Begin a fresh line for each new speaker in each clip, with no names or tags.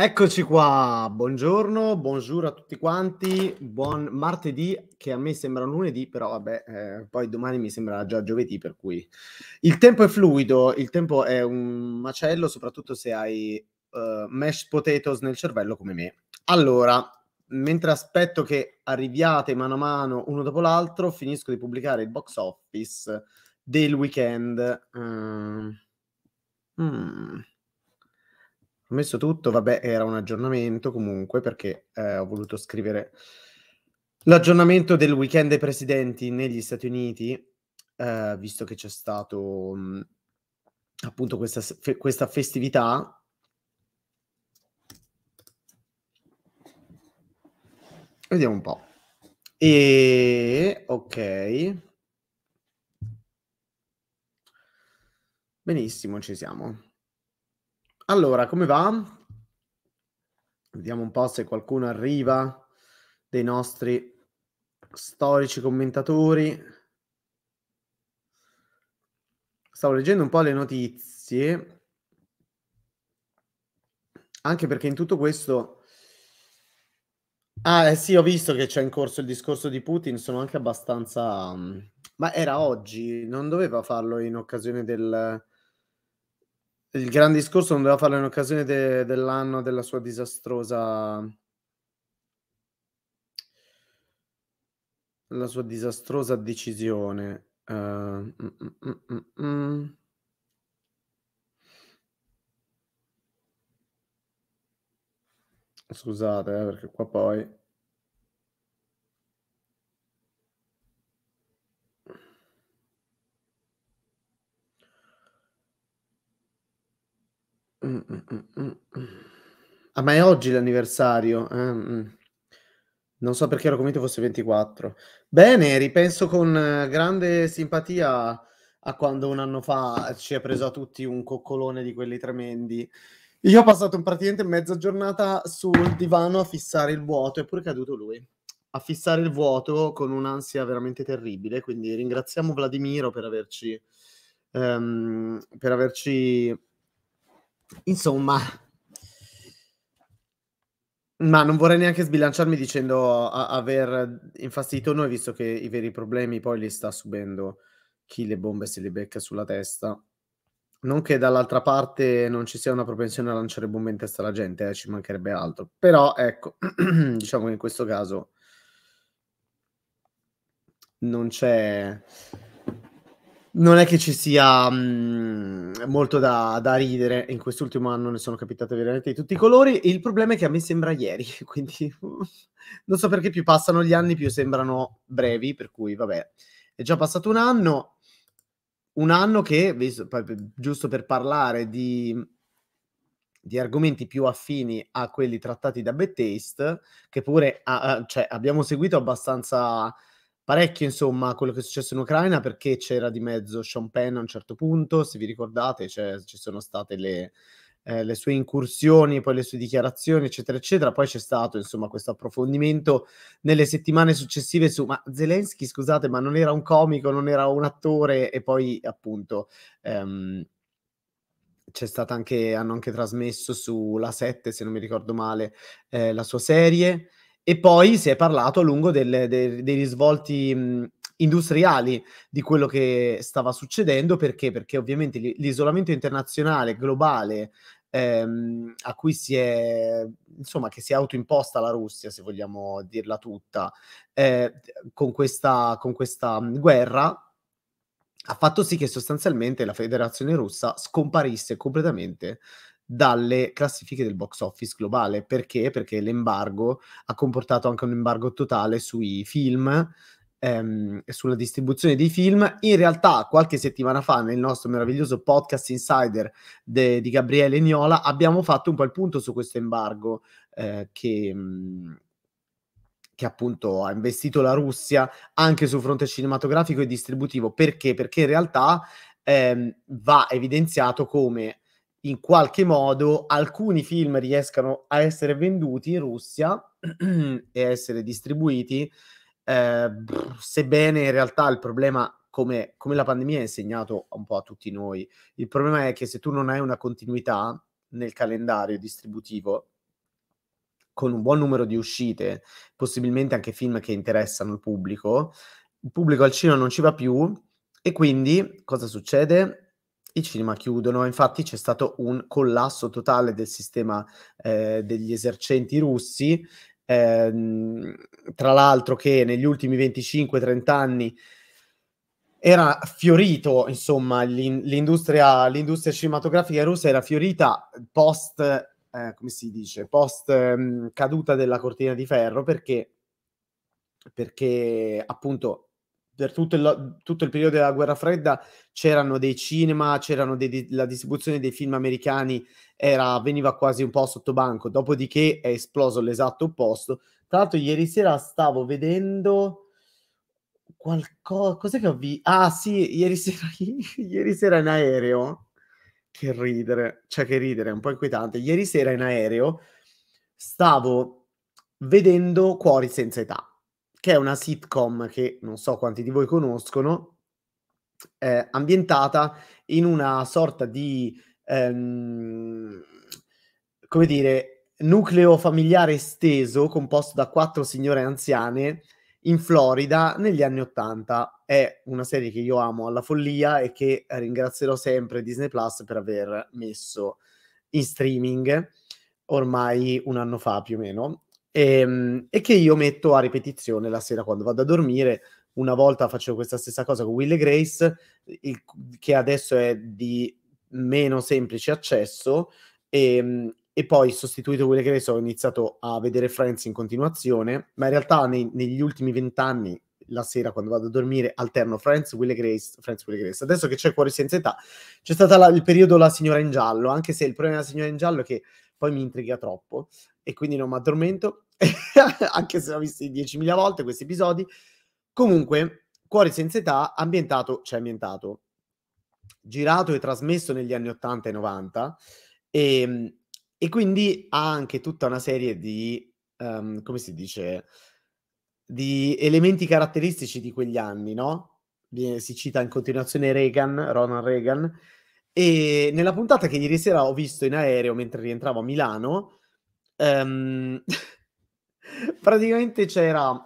Eccoci qua, buongiorno, buongiorno a tutti quanti, buon martedì che a me sembra lunedì, però vabbè, eh, poi domani mi sembra già giovedì, per cui il tempo è fluido, il tempo è un macello, soprattutto se hai uh, mashed potatoes nel cervello come me. Allora, mentre aspetto che arriviate mano a mano uno dopo l'altro, finisco di pubblicare il box office del weekend. Mm. Mm. Ho messo tutto, vabbè, era un aggiornamento comunque perché eh, ho voluto scrivere l'aggiornamento del weekend dei presidenti negli Stati Uniti, eh, visto che c'è stato mh, mm, appunto questa, fe- questa festività Vediamo un po'. E ok. Benissimo, ci siamo. Allora, come va? Vediamo un po' se qualcuno arriva dei nostri storici commentatori. Stavo leggendo un po' le notizie, anche perché in tutto questo... Ah, eh sì, ho visto che c'è in corso il discorso di Putin, sono anche abbastanza... Mm, ma era oggi, non doveva farlo in occasione del il gran discorso non doveva farlo in occasione de- dell'anno della sua disastrosa la sua disastrosa decisione uh, mm, mm, mm, scusate eh, perché qua poi ah, ma è oggi l'anniversario. Eh, mm. Non so perché ero convinto fosse 24. Bene, ripenso con eh, grande simpatia a quando un anno fa ci ha preso a tutti un coccolone di quelli tremendi. Io ho passato praticamente mezza giornata sul divano a fissare il vuoto, eppure è caduto lui. A fissare il vuoto con un'ansia veramente terribile. Quindi ringraziamo Vladimiro per averci, um, per averci Insomma, ma non vorrei neanche sbilanciarmi dicendo a- aver infastidito noi, visto che i veri problemi poi li sta subendo chi le bombe se le becca sulla testa. Non che dall'altra parte non ci sia una propensione a lanciare bombe in testa alla gente, eh, ci mancherebbe altro. Però ecco, diciamo che in questo caso non c'è non è che ci sia mh, mhmm, molto da, da, ridere. In quest'ultimo anno ne sono capitate veramente di tutti i colori. Il problema è che a me sembra ieri, quindi non so perché più passano gli anni, più sembrano brevi. Per cui, vabbè, è già passato un anno. Un anno che, visto, giusto per parlare di, di, argomenti più affini a quelli trattati da Bad che pure ah, cioè, abbiamo seguito abbastanza parecchio, insomma, quello che è successo in Ucraina perché c'era di mezzo Sean Penn a un certo punto, se vi ricordate, cioè, ci sono state le, eh, le sue incursioni, poi le sue dichiarazioni, eccetera, eccetera. Poi c'è stato, insomma, questo approfondimento nelle settimane successive su, ma Zelensky, scusate, ma non era un comico, non era un attore, e poi, appunto, ehm, c'è stata anche, hanno anche trasmesso sulla 7, se non mi ricordo male, eh, la sua serie. E poi si è parlato a lungo del, de, dei risvolti mh, industriali di quello che stava succedendo, perché? Perché ovviamente l'isolamento internazionale, globale, ehm, a cui si è, insomma, che si è autoimposta la Russia, se vogliamo dirla tutta, eh, con, questa, con questa guerra, ha fatto sì che sostanzialmente la federazione russa scomparisse completamente dalle classifiche del box office globale. Perché? Perché l'embargo ha comportato anche un embargo totale sui film, ehm, sulla distribuzione dei film. In realtà, qualche settimana fa, nel nostro meraviglioso podcast Insider de- di Gabriele Niola, abbiamo fatto un po' il punto su questo embargo eh, che... che appunto ha investito la Russia anche sul fronte cinematografico e distributivo. Perché? Perché in realtà ehm, va evidenziato come in qualche modo alcuni film riescano a essere venduti in Russia e a essere distribuiti, eh, sebbene in realtà il problema, come, come la pandemia ha insegnato un po' a tutti noi, il problema è che se tu non hai una continuità nel calendario distributivo, con un buon numero di uscite, possibilmente anche film che interessano il pubblico, il pubblico al cinema non ci va più e quindi cosa succede? i cinema chiudono, infatti c'è stato un collasso totale del sistema eh, degli esercenti russi, ehm, tra l'altro che negli ultimi 25-30 anni era fiorito, insomma, l'industria, l'industria cinematografica russa era fiorita post, eh, come si dice, post ehm, caduta della cortina di ferro perché, perché appunto per tutto il, tutto il, periodo della guerra fredda c'erano dei cinema, c'erano dei, la distribuzione dei film americani era, veniva quasi un po' sotto banco, dopodiché è esploso l'esatto opposto. Tra l'altro ieri sera stavo vedendo qualcosa, cos'è che ho visto? Ah sì, ieri sera, ieri sera in aereo, che ridere, cioè che ridere, è un po' inquietante. Ieri sera in aereo stavo vedendo Cuori senza età che è una sitcom che non so quanti di voi conoscono, eh, ambientata in una sorta di, ehm, come dire, nucleo familiare esteso composto da quattro signore anziane in Florida negli anni Ottanta. È una serie che io amo alla follia e che ringrazierò sempre Disney Plus per aver messo in streaming ormai un anno fa più o meno e, ehm, e che io metto a ripetizione la sera quando vado a dormire una volta facevo questa stessa cosa con Will e Grace, il, che adesso è di meno semplice accesso, e, ehm, e poi sostituito Will e Grace ho iniziato a vedere Friends in continuazione, ma in realtà nei, negli ultimi vent'anni, la sera quando vado a dormire, alterno Friends, Will e Grace, Friends, Will e Grace. Adesso che c'è Cuore senza età, c'è stato la, il periodo La signora in giallo, anche se il problema della signora in giallo è che poi mi intriga troppo, e quindi non mi addormento, anche se l'ho visto 10.000 volte questi episodi. Comunque, Cuore senza età, ambientato, cioè ambientato, girato e trasmesso negli anni 80 e 90 e, ehm, e quindi ha anche tutta una serie di, um, come si dice, di elementi caratteristici di quegli anni, no? Si cita in continuazione Reagan, Ronald Reagan, e nella puntata che ieri sera ho visto in aereo mentre rientravo a Milano, um, praticamente c'era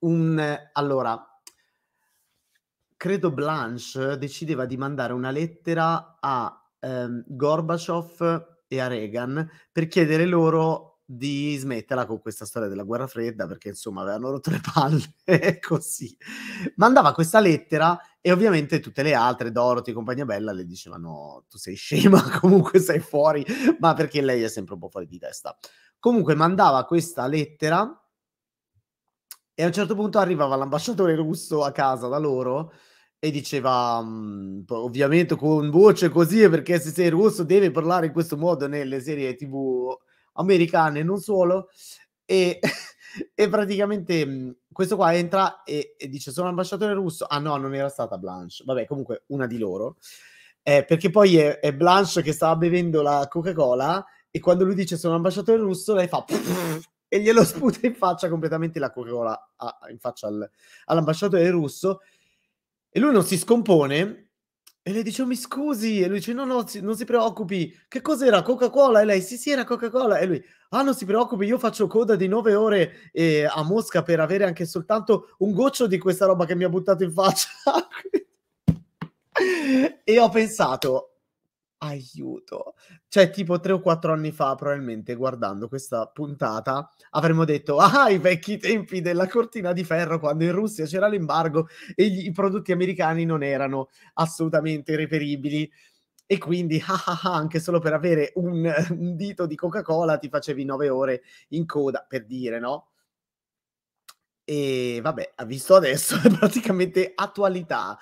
un... Allora, credo Blanche decideva di mandare una lettera a ehm, Gorbaciov e a Reagan per chiedere loro di smetterla con questa storia della guerra fredda perché insomma avevano rotto le palle così mandava questa lettera e ovviamente tutte le altre Dorothy e compagnia bella le dicevano tu sei scema comunque sei fuori ma perché lei è sempre un po' fuori di testa Comunque mandava questa lettera e a un certo punto arrivava l'ambasciatore russo a casa da loro e diceva mm, ovviamente con voce così perché se sei russo deve parlare in questo modo nelle serie tv americane non solo e, e praticamente mm, questo qua entra e, e, dice sono ambasciatore russo ah no non era stata Blanche vabbè comunque una di loro eh, perché poi è, è Blanche che stava bevendo la Coca-Cola e quando lui dice sono ambasciatore russo, lei fa e glielo sputa in faccia completamente la corona a, in faccia al, all'ambasciatore russo. E lui non si scompone e le dice: oh, Mi scusi. E lui dice: No, no, si, non si preoccupi. Che cos'era? Coca-Cola? E lei: Sì, sì, era Coca-Cola. E lui: Ah, non si preoccupi, io faccio coda di nove ore eh, a Mosca per avere anche soltanto un goccio di questa roba che mi ha buttato in faccia. e ho pensato: aiuto. Cioè, tipo tre o quattro anni fa, probabilmente guardando questa puntata, avremmo detto: Ah, i vecchi tempi della cortina di ferro, quando in Russia c'era l'embargo e gli, i prodotti americani non erano assolutamente reperibili. E quindi, ah, ah, ah, anche solo per avere un, un dito di Coca-Cola ti facevi nove ore in coda, per dire, no? E vabbè, ha visto adesso, è praticamente attualità,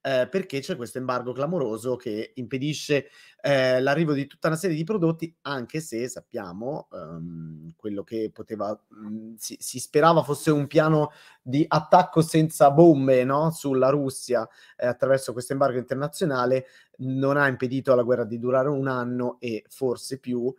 eh, perché c'è questo embargo clamoroso che impedisce eh, l'arrivo di tutta una serie di prodotti, anche se sappiamo um, quello che poteva, um, si, si, sperava fosse un piano di attacco senza bombe no? sulla Russia eh, attraverso questo embargo internazionale, non ha impedito alla guerra di durare un anno e forse più,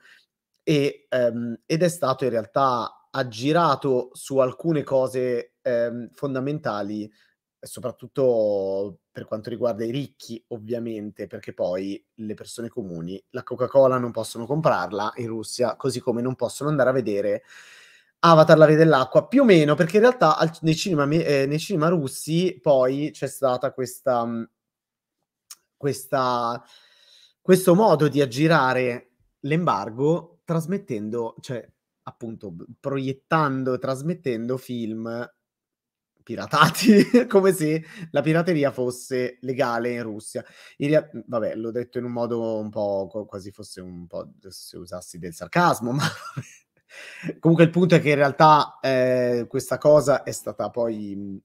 e, um, ed è stato in realtà ha girato su alcune cose eh, fondamentali, soprattutto per quanto riguarda i ricchi, ovviamente, perché poi le persone comuni la Coca-Cola non possono comprarla in Russia, così come non possono andare a vedere Avatar la via dell'acqua, più o meno, perché in realtà al, nei, cinema, eh, nei, cinema, russi poi c'è stata questa, mhmm, questa, questo modo di aggirare l'embargo trasmettendo, cioè appunto proiettando, trasmettendo film piratati, come se la pirateria fosse legale in Russia. In rea- mhmm, vabbè, l'ho detto in un modo un po' quasi fosse un po' se usassi del sarcasmo, ma comunque il punto è che in realtà eh, questa cosa è stata poi, mhmm,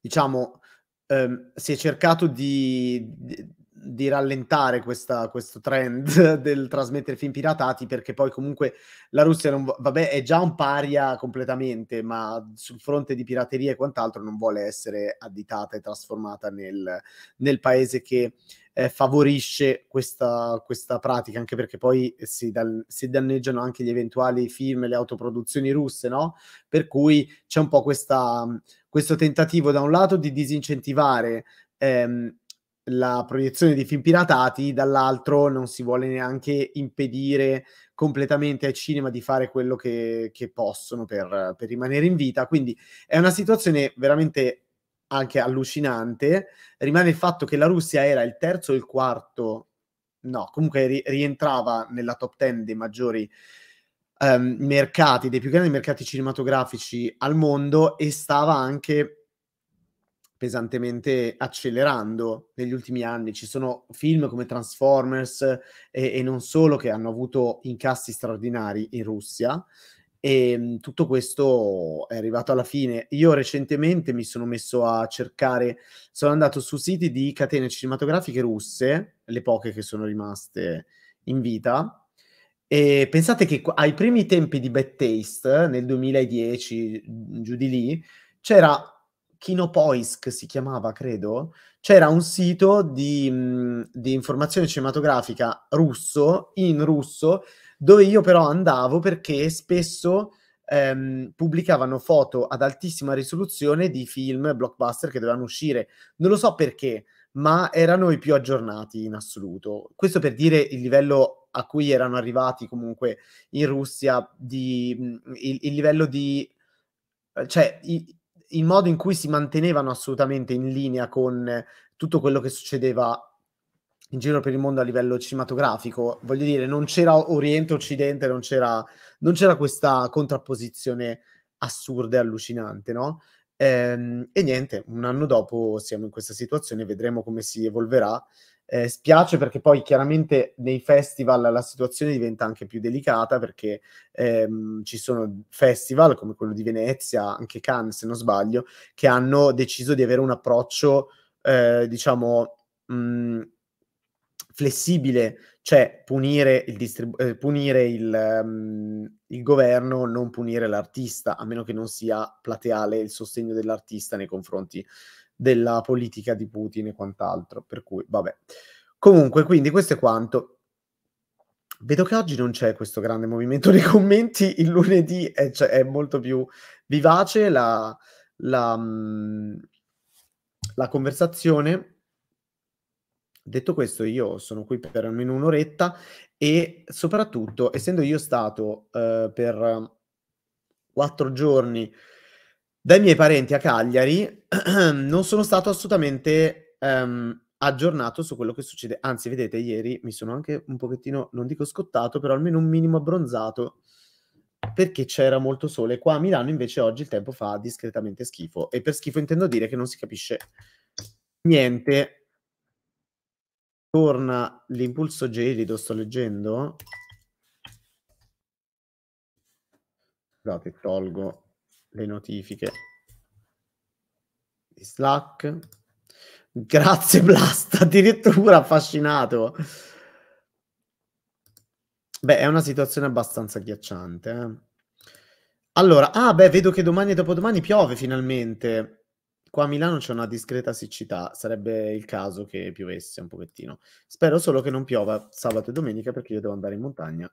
diciamo, ehm, si è cercato di, di di rallentare questa, questo trend del trasmettere film piratati perché poi comunque la Russia non, vabbè, è già un paria completamente ma sul fronte di pirateria e quant'altro non vuole essere additata e trasformata nel, nel paese che eh, favorisce questa, questa, pratica anche perché poi si, dal, si, danneggiano anche gli eventuali film e le autoproduzioni russe no? per cui c'è un po' questa, questo tentativo da un lato di disincentivare ehm, la proiezione di film piratati, dall'altro non si vuole neanche impedire completamente ai cinema di fare quello che, che possono per, per, rimanere in vita. Quindi è una situazione veramente anche allucinante. Rimane il fatto che la Russia era il terzo o il quarto, no, comunque ri- rientrava nella top ten dei maggiori um, mercati, dei più grandi mercati cinematografici al mondo e stava anche pesantemente accelerando negli ultimi anni. Ci sono film come Transformers e, e non solo che hanno avuto incassi straordinari in Russia e ehm, tutto questo è arrivato alla fine. Io recentemente mi sono messo a cercare, sono andato su siti di catene cinematografiche russe, le poche che sono rimaste in vita. E pensate che ai primi tempi di Bad Taste, nel 2010, giù di lì, c'era Kinopoisk si chiamava, credo, c'era un sito di, mhmm, di, informazione cinematografica russo, in russo, dove io però andavo perché spesso ehm, pubblicavano foto ad altissima risoluzione di film blockbuster che dovevano uscire. Non lo so perché, ma erano i più aggiornati in assoluto. Questo per dire il livello a cui erano arrivati comunque in Russia, di, mhmm, il, il livello di... cioè... I, il modo in cui si mantenevano assolutamente in linea con tutto quello che succedeva in giro per il mondo a livello cinematografico. Voglio dire, non c'era Oriente-Occidente, non c'era, non c'era questa contrapposizione assurda e allucinante, no? Ehm, e niente, un anno dopo siamo in questa situazione, vedremo come si evolverà. Eh, spiace perché poi chiaramente nei festival la situazione diventa anche più delicata perché ehm, ci sono festival come quello di Venezia, anche Cannes se non sbaglio, che hanno deciso di avere un approccio eh, diciamo mh, mm, flessibile, cioè punire il, distribu- eh, punire il, um, il governo, non punire l'artista, a meno che non sia plateale il sostegno dell'artista nei confronti della politica di Putin e quant'altro. Per cui, vabbè. Comunque, quindi questo è quanto. Vedo che oggi non c'è questo grande movimento nei commenti, il lunedì è, cioè, è molto più vivace la, la, la conversazione. Detto questo, io sono qui per almeno un'oretta e soprattutto, essendo io stato eh, per quattro giorni dai miei parenti a Cagliari non sono stato assolutamente um, aggiornato su quello che succede. Anzi, vedete, ieri mi sono anche un pochettino, non dico scottato, però almeno un minimo abbronzato perché c'era molto sole. Qua a Milano invece oggi il tempo fa discretamente schifo e per schifo intendo dire che non si capisce niente. Torna l'impulso gelido, sto leggendo. Scusate, tolgo le notifiche di Slack. Grazie Blast, addirittura affascinato. Beh, è una situazione abbastanza agghiacciante. Eh? Allora, ah beh, vedo che domani e dopodomani piove finalmente. Qua a Milano c'è una discreta siccità, sarebbe il caso che piovesse un pochettino. Spero solo che non piova sabato e domenica perché io devo andare in montagna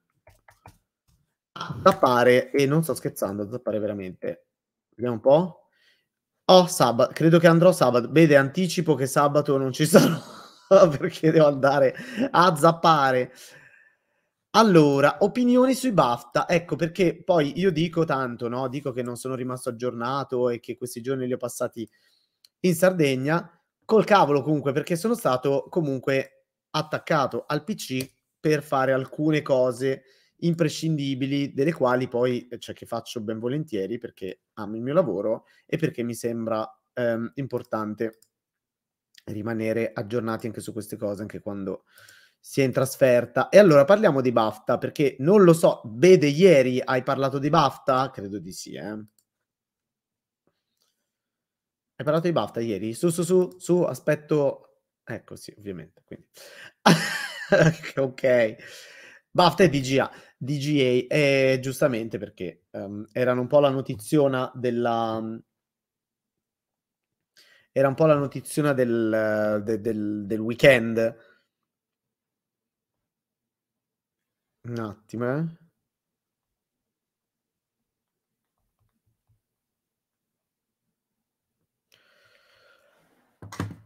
zappare, e non sto scherzando, zappare veramente. Vediamo un po'. Oh, sabato, credo che andrò sabato. Vede, anticipo che sabato non ci sarò perché devo andare a zappare. Allora, opinioni sui BAFTA. Ecco perché poi io dico tanto, no? Dico che non sono rimasto aggiornato e che questi giorni li ho passati in Sardegna. Col cavolo comunque, perché sono stato comunque attaccato al PC per fare alcune cose imprescindibili, delle quali poi eh, c'è cioè, che faccio ben volentieri perché amo il mio lavoro e perché mi sembra ehm, importante rimanere aggiornati anche su queste cose, anche quando si è in trasferta. E allora parliamo di BAFTA, perché non lo so, vede, ieri hai parlato di BAFTA? Credo di sì, eh. Hai parlato di BAFTA ieri? Su, su, su, su, aspetto... Ecco, sì, ovviamente, quindi... ok. BAFTA e DGA. DGA, eh, giustamente perché um, erano un po' la notiziona della... era un po' la notiziona del, de, del, del weekend. Un attimo, eh.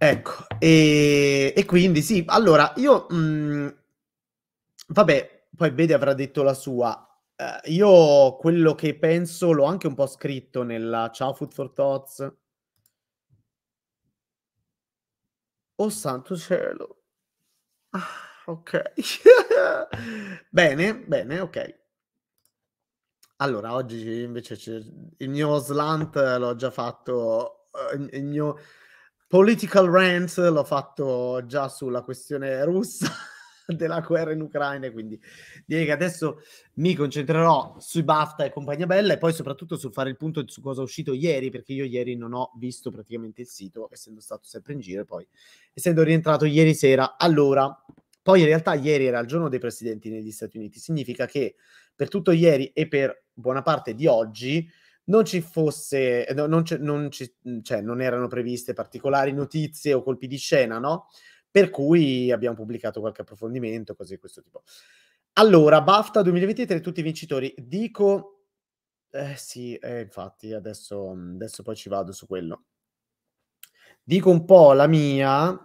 Ecco, e, e, quindi sì, allora io... Mh, mhmm, vabbè, poi Bede avrà detto la sua. Uh, io quello che penso l'ho anche un po' scritto nella Ciao Food for Tots. Oh santo cielo. Ah, ok. bene, bene, ok. Allora, oggi invece il mio slant l'ho già fatto, eh, il mio political rant l'ho fatto già sulla questione russa. della guerra in Ucraina. Quindi direi che adesso mi concentrerò sui BAFTA e compagnia bella e poi soprattutto sul fare il punto su cosa è uscito ieri, perché io ieri non ho visto praticamente il sito, essendo stato sempre in giro e poi essendo rientrato ieri sera. Allora, poi in realtà ieri era il giorno dei presidenti negli Stati Uniti, significa che per tutto ieri e per buona parte di oggi non ci fosse, non, non, ci, cioè, non erano previste particolari notizie o colpi di scena, no? per cui abbiamo pubblicato qualche approfondimento, cose di questo tipo. Allora, BAFTA 2023, tutti i vincitori. Dico, eh, sì, eh, infatti, adesso, adesso poi ci vado su quello. Dico un po' la mia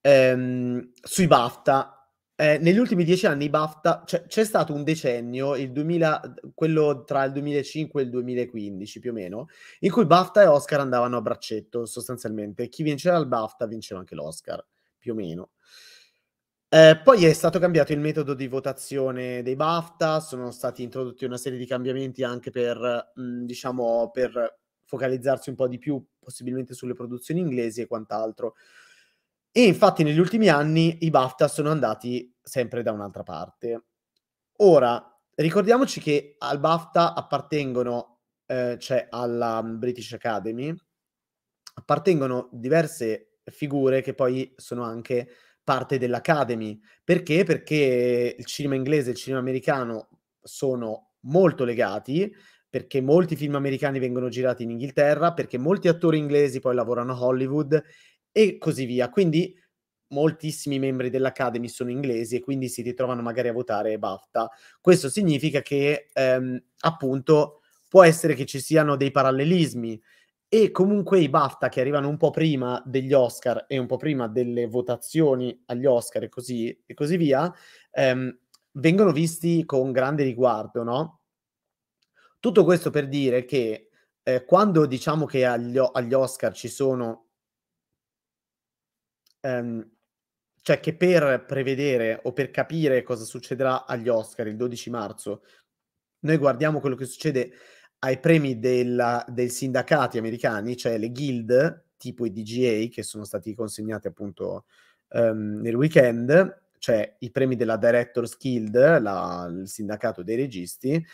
ehm, sui BAFTA. Eh, negli ultimi dieci anni i BAFTA, cioè, c'è stato un decennio, 2000, quello tra il 2005 e il 2015 più o meno, in cui BAFTA e Oscar andavano a braccetto sostanzialmente. Chi vinceva il BAFTA vinceva anche l'Oscar più o meno. Eh, poi è stato cambiato il metodo di votazione dei BAFTA, sono stati introdotti una serie di cambiamenti anche per, mh, mm, diciamo, per focalizzarsi un po' di più possibilmente sulle produzioni inglesi e quant'altro. E infatti negli ultimi anni i BAFTA sono andati sempre da un'altra parte. Ora, ricordiamoci che al BAFTA appartengono, eh, cioè alla British Academy, appartengono diverse figure che poi sono anche parte dell'Academy. Perché? Perché il cinema inglese e il cinema americano sono molto legati, perché molti film americani vengono girati in Inghilterra, perché molti attori inglesi poi lavorano a Hollywood e così via. Quindi moltissimi membri dell'Academy sono inglesi e quindi si ritrovano magari a votare BAFTA. Questo significa che ehm, appunto può essere che ci siano dei parallelismi e comunque i BAFTA che arrivano un po' prima degli Oscar e un po' prima delle votazioni agli Oscar e così, e così via, ehm, vengono visti con grande riguardo, no? Tutto questo per dire che eh, quando diciamo che agli, agli Oscar ci sono... Ehm, cioè che per prevedere o per capire cosa succederà agli Oscar il 12 marzo, noi guardiamo quello che succede ai premi della, dei sindacati americani, cioè le guild tipo i DGA che sono stati consegnati appunto um, nel weekend, cioè i premi della Directors Guild, la, il sindacato dei registi.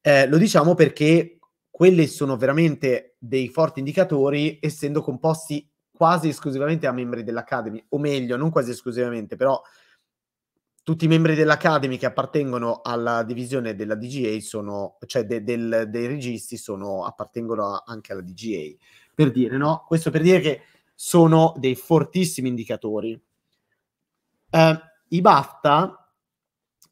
Eh, lo diciamo perché quelli sono veramente dei forti indicatori, essendo composti quasi esclusivamente a membri dell'Academy, o meglio, non quasi esclusivamente, però tutti i membri dell'Academy che appartengono alla divisione della DGA sono, cioè de, del, dei registi sono, appartengono anche alla DGA. Per dire, no? Questo per dire che sono dei fortissimi indicatori. Eh, I BAFTA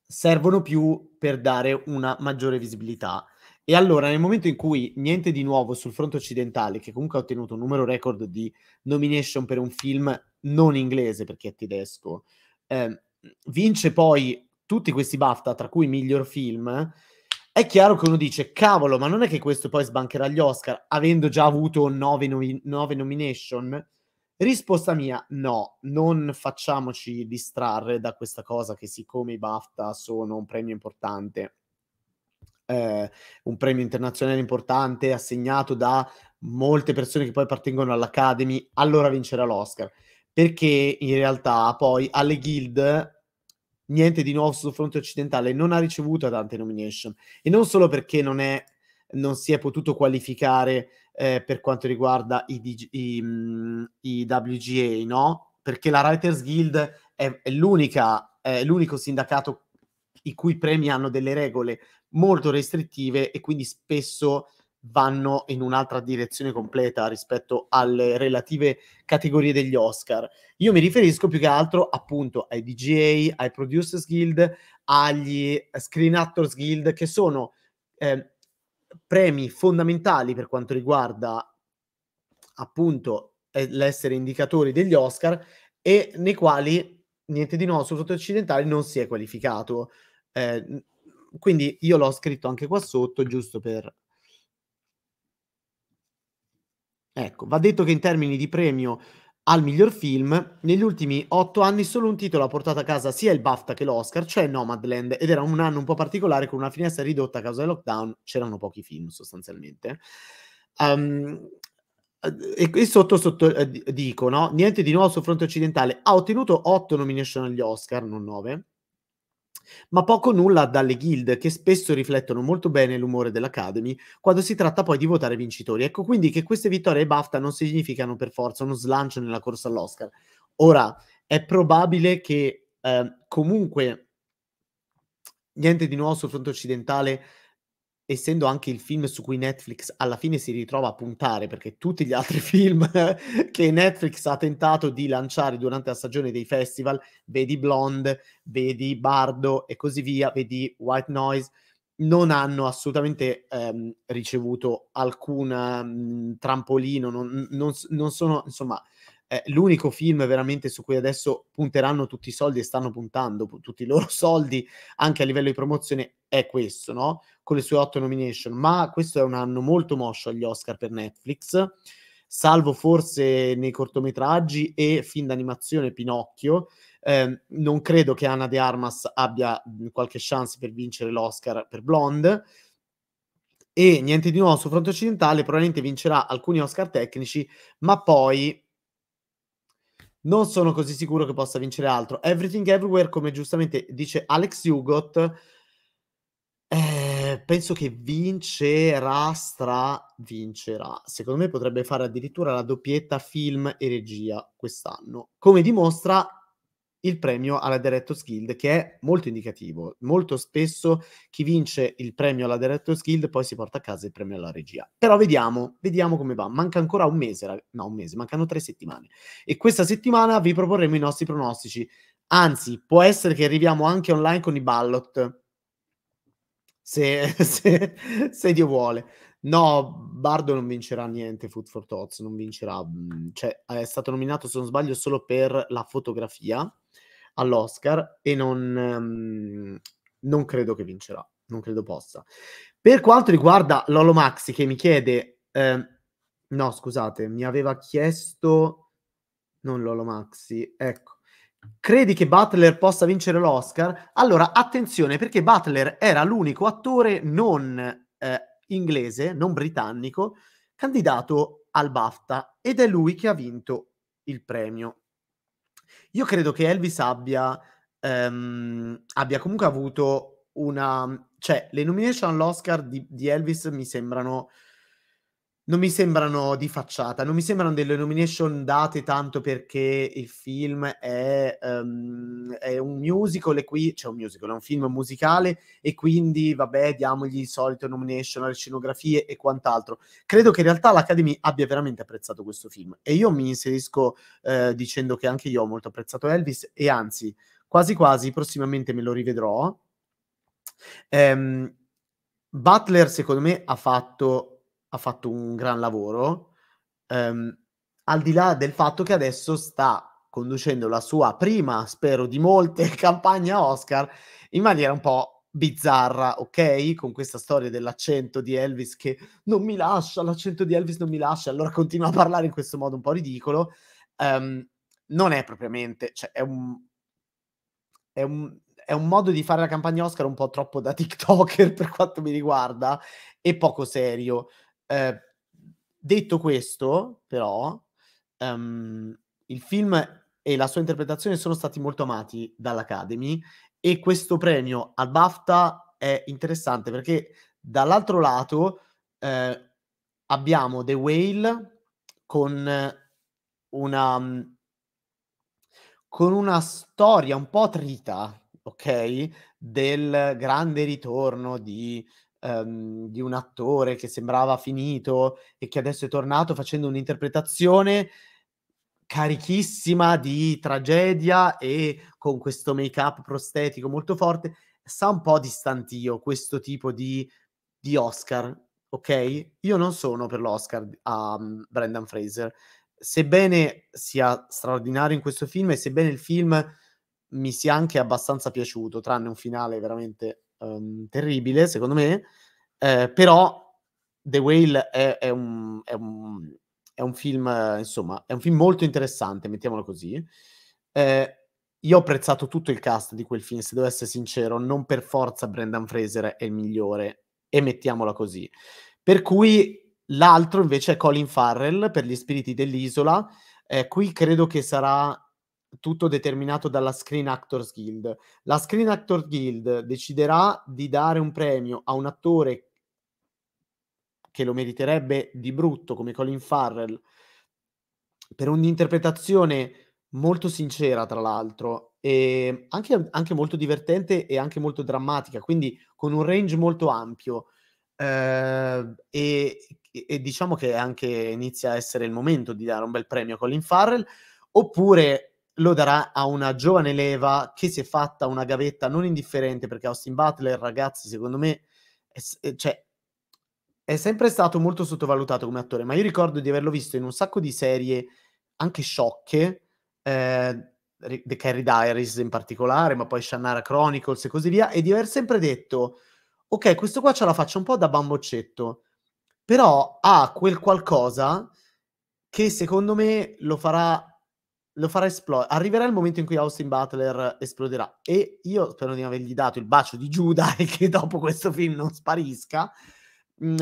servono più per dare una maggiore visibilità. E allora, nel momento in cui niente di nuovo sul fronte occidentale, che comunque ha ottenuto un numero record di nomination per un film non inglese, perché è tedesco, eh, vince poi tutti questi BAFTA, tra cui miglior film, è chiaro che uno dice, cavolo, ma non è che questo poi sbancherà gli Oscar, avendo già avuto 9 nomi- nomination? Risposta mia, no, non facciamoci distrarre da questa cosa che siccome i BAFTA sono un premio importante, eh, un premio internazionale importante assegnato da molte persone che poi appartengono all'Academy, allora vincerà l'Oscar perché in realtà poi alle guild niente di nuovo sul fronte occidentale non ha ricevuto tante nomination e non solo perché non, è, non si è potuto qualificare eh, per quanto riguarda i, i, mm, i, WGA, no? Perché la Writers Guild è, è l'unica, è l'unico sindacato i cui premi hanno delle regole molto restrittive e quindi spesso vanno in un'altra direzione completa rispetto alle relative categorie degli Oscar. Io mi riferisco più che altro appunto ai DJ, ai Producers Guild, agli Screen Actors Guild, che sono eh, premi fondamentali per quanto riguarda appunto eh, l'essere indicatori degli Oscar e nei quali niente di nuovo sul soprattutto occidentale non si è qualificato. Eh, quindi io l'ho scritto anche qua sotto giusto per Ecco, va detto che in termini di premio al miglior film, negli ultimi otto anni solo un titolo ha portato a casa sia il BAFTA che l'Oscar, cioè Nomadland, ed era un anno un po' particolare con una finestra ridotta a causa del lockdown, c'erano pochi film sostanzialmente. Um, e, e, sotto, sotto eh, dico, no? niente di nuovo sul fronte occidentale, ha ottenuto otto nomination agli Oscar, non nove ma poco nulla dalle guild che spesso riflettono molto bene l'umore dell'Academy quando si tratta poi di votare vincitori. Ecco quindi che queste vittorie ai BAFTA non significano per forza uno slancio nella corsa all'Oscar. Ora, è probabile che eh, comunque niente di nuovo sul fronte occidentale essendo anche il film su cui Netflix alla fine si ritrova a puntare, perché tutti gli altri film che Netflix ha tentato di lanciare durante la stagione dei festival, vedi Blonde, vedi Bardo e così via, vedi White Noise, non hanno assolutamente ehm, ricevuto alcun um, trampolino, non, non, non sono, insomma, eh, l'unico film veramente su cui adesso punteranno tutti i soldi e stanno puntando tutti i loro soldi anche a livello di promozione è questo, no? Con le sue otto nomination, ma questo è un anno molto moscio agli Oscar per Netflix, salvo forse nei cortometraggi e film d'animazione Pinocchio. Eh, non credo che Anna De Armas abbia mm, qualche chance per vincere l'Oscar per Blonde. E niente di nuovo sul fronte occidentale, probabilmente vincerà alcuni Oscar tecnici, ma poi non sono così sicuro che possa vincere altro. Everything Everywhere, come giustamente dice Alex Hugot, eh, penso che vincerà, stra vincerà. Secondo me potrebbe fare addirittura la doppietta film e regia quest'anno, come dimostra il premio alla Directors Guild, che è molto indicativo. Molto spesso chi vince il premio alla Directors Guild poi si porta a casa il premio alla regia. Però vediamo, vediamo come va. Manca ancora un mese, no un mese, mancano tre settimane. E questa settimana vi proporremo i nostri pronostici. Anzi, può essere che arriviamo anche online con i ballot, se, se, se Dio vuole. No, Bardo non vincerà niente, Food for Tots non vincerà, mm, cioè è stato nominato se non sbaglio solo per la fotografia, all'Oscar e non, um, non credo che vincerà, non credo possa. Per quanto riguarda Lolo Maxi che mi chiede, eh, no scusate, mi aveva chiesto, non Lolo Maxi, ecco. Credi che Butler possa vincere l'Oscar? Allora, attenzione, perché Butler era l'unico attore non eh, inglese, non britannico, candidato al BAFTA ed è lui che ha vinto il premio. Io credo che Elvis abbia, ehm, abbia comunque avuto una... cioè le nomination all'Oscar di, di Elvis mi sembrano non mi sembrano di facciata, non mi sembrano delle nomination date tanto perché il film è, um, è un musical e qui c'è cioè un musical, è un film musicale e quindi vabbè diamogli il solito nomination alle scenografie e quant'altro. Credo che in realtà l'Academy abbia veramente apprezzato questo film e io mi inserisco eh, dicendo che anche io ho molto apprezzato Elvis e anzi quasi quasi prossimamente me lo rivedrò. Um, Butler secondo me ha fatto ha fatto un gran lavoro, ehm, al di là del fatto che adesso sta conducendo la sua prima, spero di molte, campagna Oscar in maniera un po' bizzarra, ok? Con questa storia dell'accento di Elvis che non mi lascia, l'accento di Elvis non mi lascia, allora continua a parlare in questo modo un po' ridicolo. Um, non è propriamente, cioè è un, è un, è un modo di fare la campagna Oscar un po' troppo da TikToker per quanto mi riguarda e poco serio. Ehm, detto questo, però, um, il film e la sua interpretazione sono stati molto amati dall'Academy e questo premio al BAFTA è interessante perché dall'altro lato eh, abbiamo The Whale con una, con una storia un po' trita, ok? Del grande ritorno di um, di un attore che sembrava finito e che adesso è tornato facendo un'interpretazione carichissima di tragedia e con questo make-up prostetico molto forte, sa un po' di distantio questo tipo di, di Oscar, ok? Io non sono per l'Oscar a um, Brendan Fraser, sebbene sia straordinario in questo film e sebbene il film mi sia anche abbastanza piaciuto, tranne un finale veramente um, terribile, secondo me, eh, però The Whale è, è, un, è, un, è, un, film, insomma, è un film molto interessante, mettiamolo così. Eh, io ho apprezzato tutto il cast di quel film, se devo essere sincero, non per forza Brendan Fraser è il migliore, e mettiamola così. Per cui l'altro invece è Colin Farrell per gli spiriti dell'isola. Eh, qui credo che sarà tutto determinato dalla Screen Actors Guild. La Screen Actors Guild deciderà di dare un premio a un attore che lo meriterebbe di brutto, come Colin Farrell, per un'interpretazione molto sincera, tra l'altro, e anche, anche molto divertente e anche molto drammatica, quindi con un range molto ampio. Eh, e, e diciamo che anche inizia a essere il momento di dare un bel premio a Colin Farrell, oppure lo darà a una giovane leva che si è fatta una gavetta non indifferente perché Austin Butler, ragazzi, secondo me è, eh, cioè, è sempre stato molto sottovalutato come attore, ma io ricordo di averlo visto in un sacco di serie anche sciocche, eh, The Carry Diaries in particolare, ma poi Shannara Chronicles e così via, e di aver sempre detto, ok, questo qua ce la faccio un po' da bamboccetto, però ha quel qualcosa che secondo me lo farà lo farà esplodere. Arriverà il momento in cui Austin Butler esploderà. E io spero di avergli dato il bacio di Giuda e che dopo questo film non sparisca. Mm,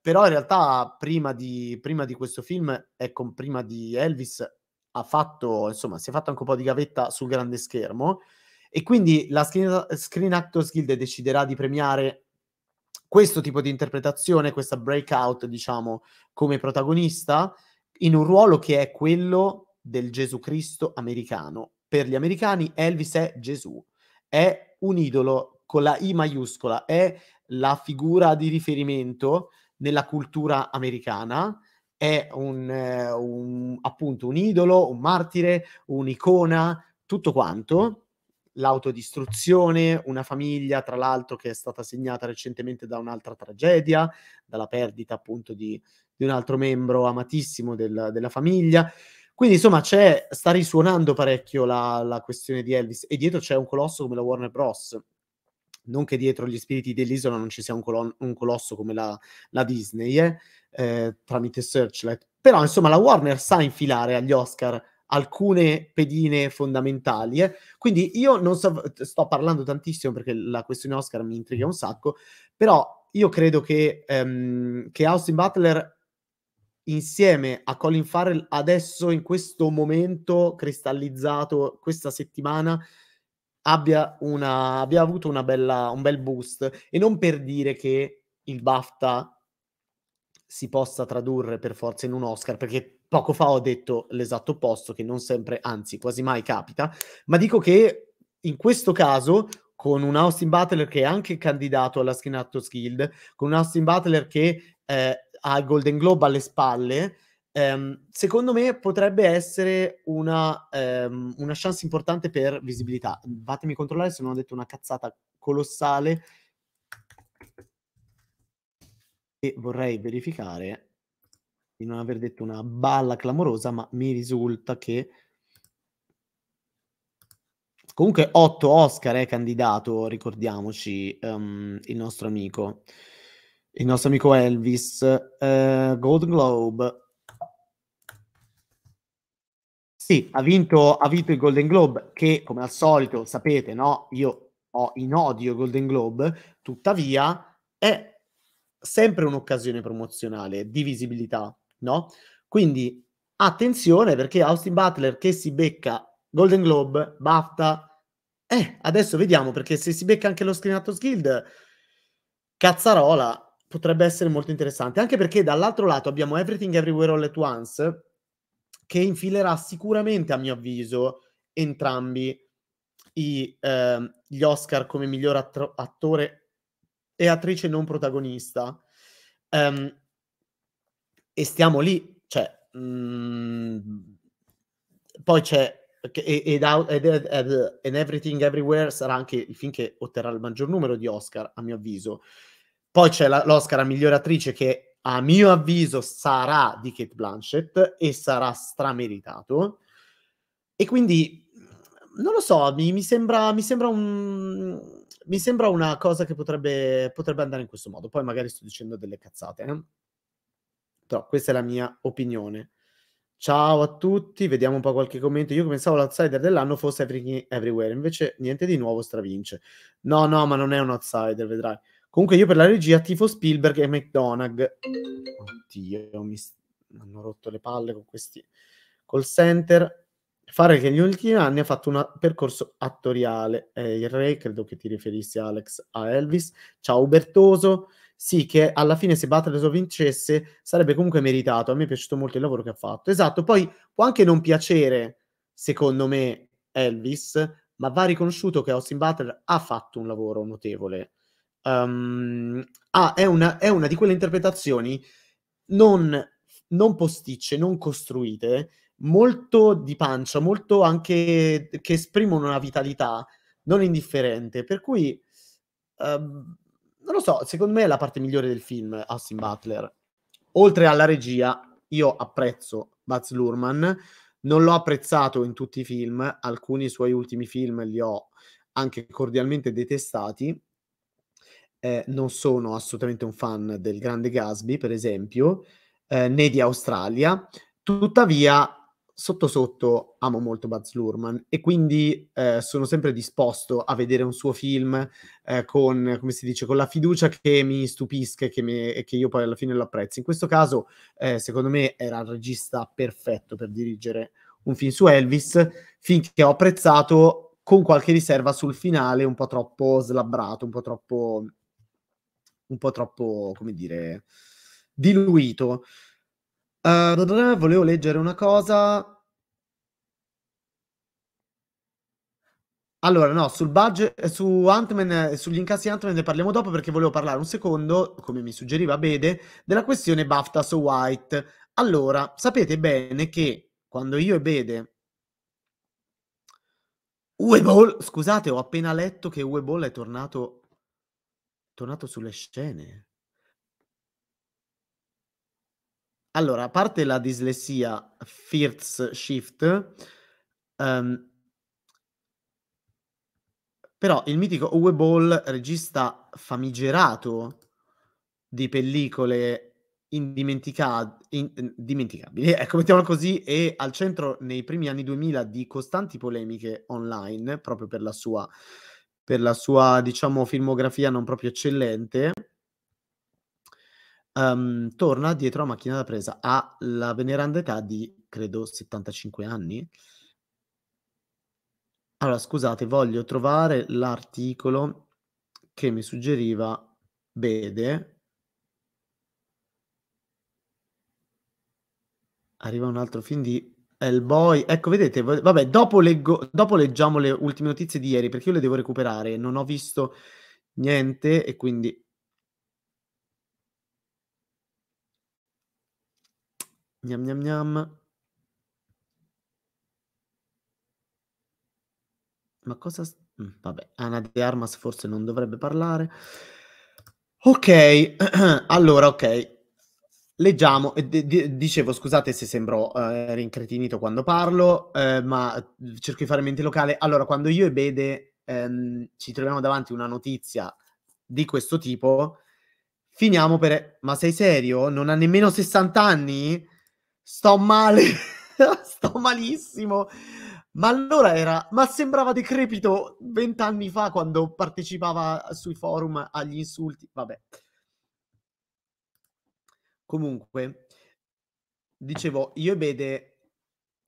però in realtà, prima di, prima di questo film, ecco, prima di Elvis, ha fatto, insomma, si è fatto anche un po' di gavetta sul grande schermo. E quindi la Screen, screen Actors Guild deciderà di premiare questo tipo di interpretazione, questa breakout, diciamo, come protagonista, in un ruolo che è quello del Gesù Cristo americano. Per gli americani Elvis è Gesù, è un idolo con la I maiuscola, è la figura di riferimento nella cultura americana, è un, eh, un, appunto un idolo, un martire, un'icona, tutto quanto l'autodistruzione, una famiglia tra l'altro che è stata segnata recentemente da un'altra tragedia, dalla perdita appunto di, di un altro membro amatissimo del, della famiglia. Quindi insomma sta risuonando parecchio la, la, questione di Elvis e dietro c'è un colosso come la Warner Bros. Non che dietro gli spiriti dell'isola non ci sia un, colon- un colosso come la, la Disney eh, eh? tramite Searchlight, però insomma la Warner sa infilare agli Oscar alcune pedine fondamentali. Eh? Quindi io non so, sto parlando tantissimo perché la questione Oscar mi intriga un sacco, però io credo che, ehm, che Austin Butler insieme a Colin Farrell adesso in questo momento cristallizzato questa settimana abbia, una, abbia avuto una bella, un bel boost e non per dire che il BAFTA si possa tradurre per forza in un Oscar perché poco fa ho detto l'esatto opposto che non sempre anzi quasi mai capita ma dico che in questo caso con un Austin Butler che è anche candidato alla Skin Actors Guild con un Austin Butler che eh, ha il Golden Globe alle spalle, ehm, secondo me potrebbe essere una, ehm, una chance importante per visibilità. Fatemi controllare se non ho detto una cazzata colossale. E vorrei verificare di non aver detto una balla clamorosa, ma mi risulta che comunque 8 Oscar è candidato, ricordiamoci, um, il nostro amico il nostro amico Elvis, eh, Golden Globe. Sì, ha vinto, ha vinto il Golden Globe, che come al solito sapete, no? Io ho in odio il Golden Globe, tuttavia è sempre un'occasione promozionale di visibilità, no? Quindi attenzione perché Austin Butler che si becca Golden Globe, BAFTA, eh, adesso vediamo perché se si becca anche lo Screen Guild, cazzarola, potrebbe essere molto interessante, anche perché dall'altro lato abbiamo Everything Everywhere All at Once, che infilerà sicuramente, a mio avviso, entrambi i, eh, gli Oscar come miglior attro- attore e attrice non protagonista. Um, e stiamo lì, cioè, mh, mm, poi c'è ed, ed, ed, ed Everything Everywhere sarà anche il film che otterrà il maggior numero di Oscar, a mio avviso. Poi c'è la, l'Oscar a miglior attrice che a mio avviso sarà di Kate Blanchett e sarà strameritato. E quindi non lo so, mi, mi, sembra, mi, sembra, un, mi sembra, una cosa che potrebbe, potrebbe, andare in questo modo. Poi magari sto dicendo delle cazzate. Eh? Però questa è la mia opinione. Ciao a tutti, vediamo un po' qualche commento. Io pensavo l'outsider dell'anno fosse Every, Everywhere, invece niente di nuovo stravince. No, no, ma non è un outsider, vedrai. Comunque io per la regia tifo Spielberg e McDonagh. Oddio, mi hanno rotto le palle con questi call center. Fare che negli ultimi anni ha fatto un percorso attoriale. Eh, il re, credo che ti riferissi Alex a Elvis. Ciao Bertoso. Sì, che alla fine se Battle so vincesse sarebbe comunque meritato. A me è piaciuto molto il lavoro che ha fatto. Esatto, poi può anche non piacere, secondo me, Elvis, ma va riconosciuto che Austin Butler ha fatto un lavoro notevole Um, ah, è una, è una, di quelle interpretazioni non, non posticce, non costruite, molto di pancia, molto anche che esprimono una vitalità non indifferente. Per cui, um, non lo so, secondo me è la parte migliore del film, Austin Butler. Oltre alla regia, io apprezzo Baz Luhrmann, non l'ho apprezzato in tutti i film, alcuni suoi ultimi film li ho anche cordialmente detestati, eh, non sono assolutamente un fan del grande Gasby, per esempio, eh, né di Australia. Tuttavia, sotto sotto amo molto Buzz Lurman e quindi eh, sono sempre disposto a vedere un suo film eh, con, come si dice, con la fiducia che mi stupisca e che, mi, e che io poi alla fine lo apprezzo. In questo caso, eh, secondo me, era il regista perfetto per dirigere un film su Elvis, film che ho apprezzato con qualche riserva sul finale un po' troppo slabbrato, un po' troppo un po' troppo, come dire, diluito. Uh, volevo leggere una cosa. Allora, no, sul budget, eh, su Ant-Man, eh, sugli incassi Ant-Man ne parliamo dopo perché volevo parlare un secondo, come mi suggeriva Bede, della questione BAFTA So White. Allora, sapete bene che quando io e Bede... Ueball, scusate, ho appena letto che Ueball è tornato tornato sulle scene. Allora, a parte la dislessia Firth Shift, um, però il mitico Uwe Ball, regista famigerato di pellicole indimentica- indimenticabili, ecco, mettiamolo così, e al centro nei primi anni 2000 di costanti polemiche online, proprio per la sua per la sua, diciamo, filmografia non proprio eccellente, um, torna dietro la macchina da presa alla veneranda età di, credo, 75 anni. Allora, scusate, voglio trovare l'articolo che mi suggeriva Bede. Arriva un altro film di Hellboy, ecco vedete, vabbè, dopo, leggo, dopo leggiamo le ultime notizie di ieri perché io le devo recuperare, non ho visto niente e quindi... Gnam gnam gnam. Ma cosa... Mm, vabbè, Ana De Armas forse non dovrebbe parlare. Ok, allora, ok. Leggiamo, eh, dicevo scusate se sembro eh, rincretinito quando parlo, eh, ma eh, cerco di fare mente locale. Allora, quando io e Bede ehm, ci troviamo davanti a una notizia di questo tipo, finiamo per... Ma sei serio? Non ha nemmeno 60 anni? Sto male, sto malissimo. Ma allora era... Ma sembrava decrepito vent'anni fa quando partecipava sui forum agli insulti. Vabbè. Comunque, dicevo, io e Bede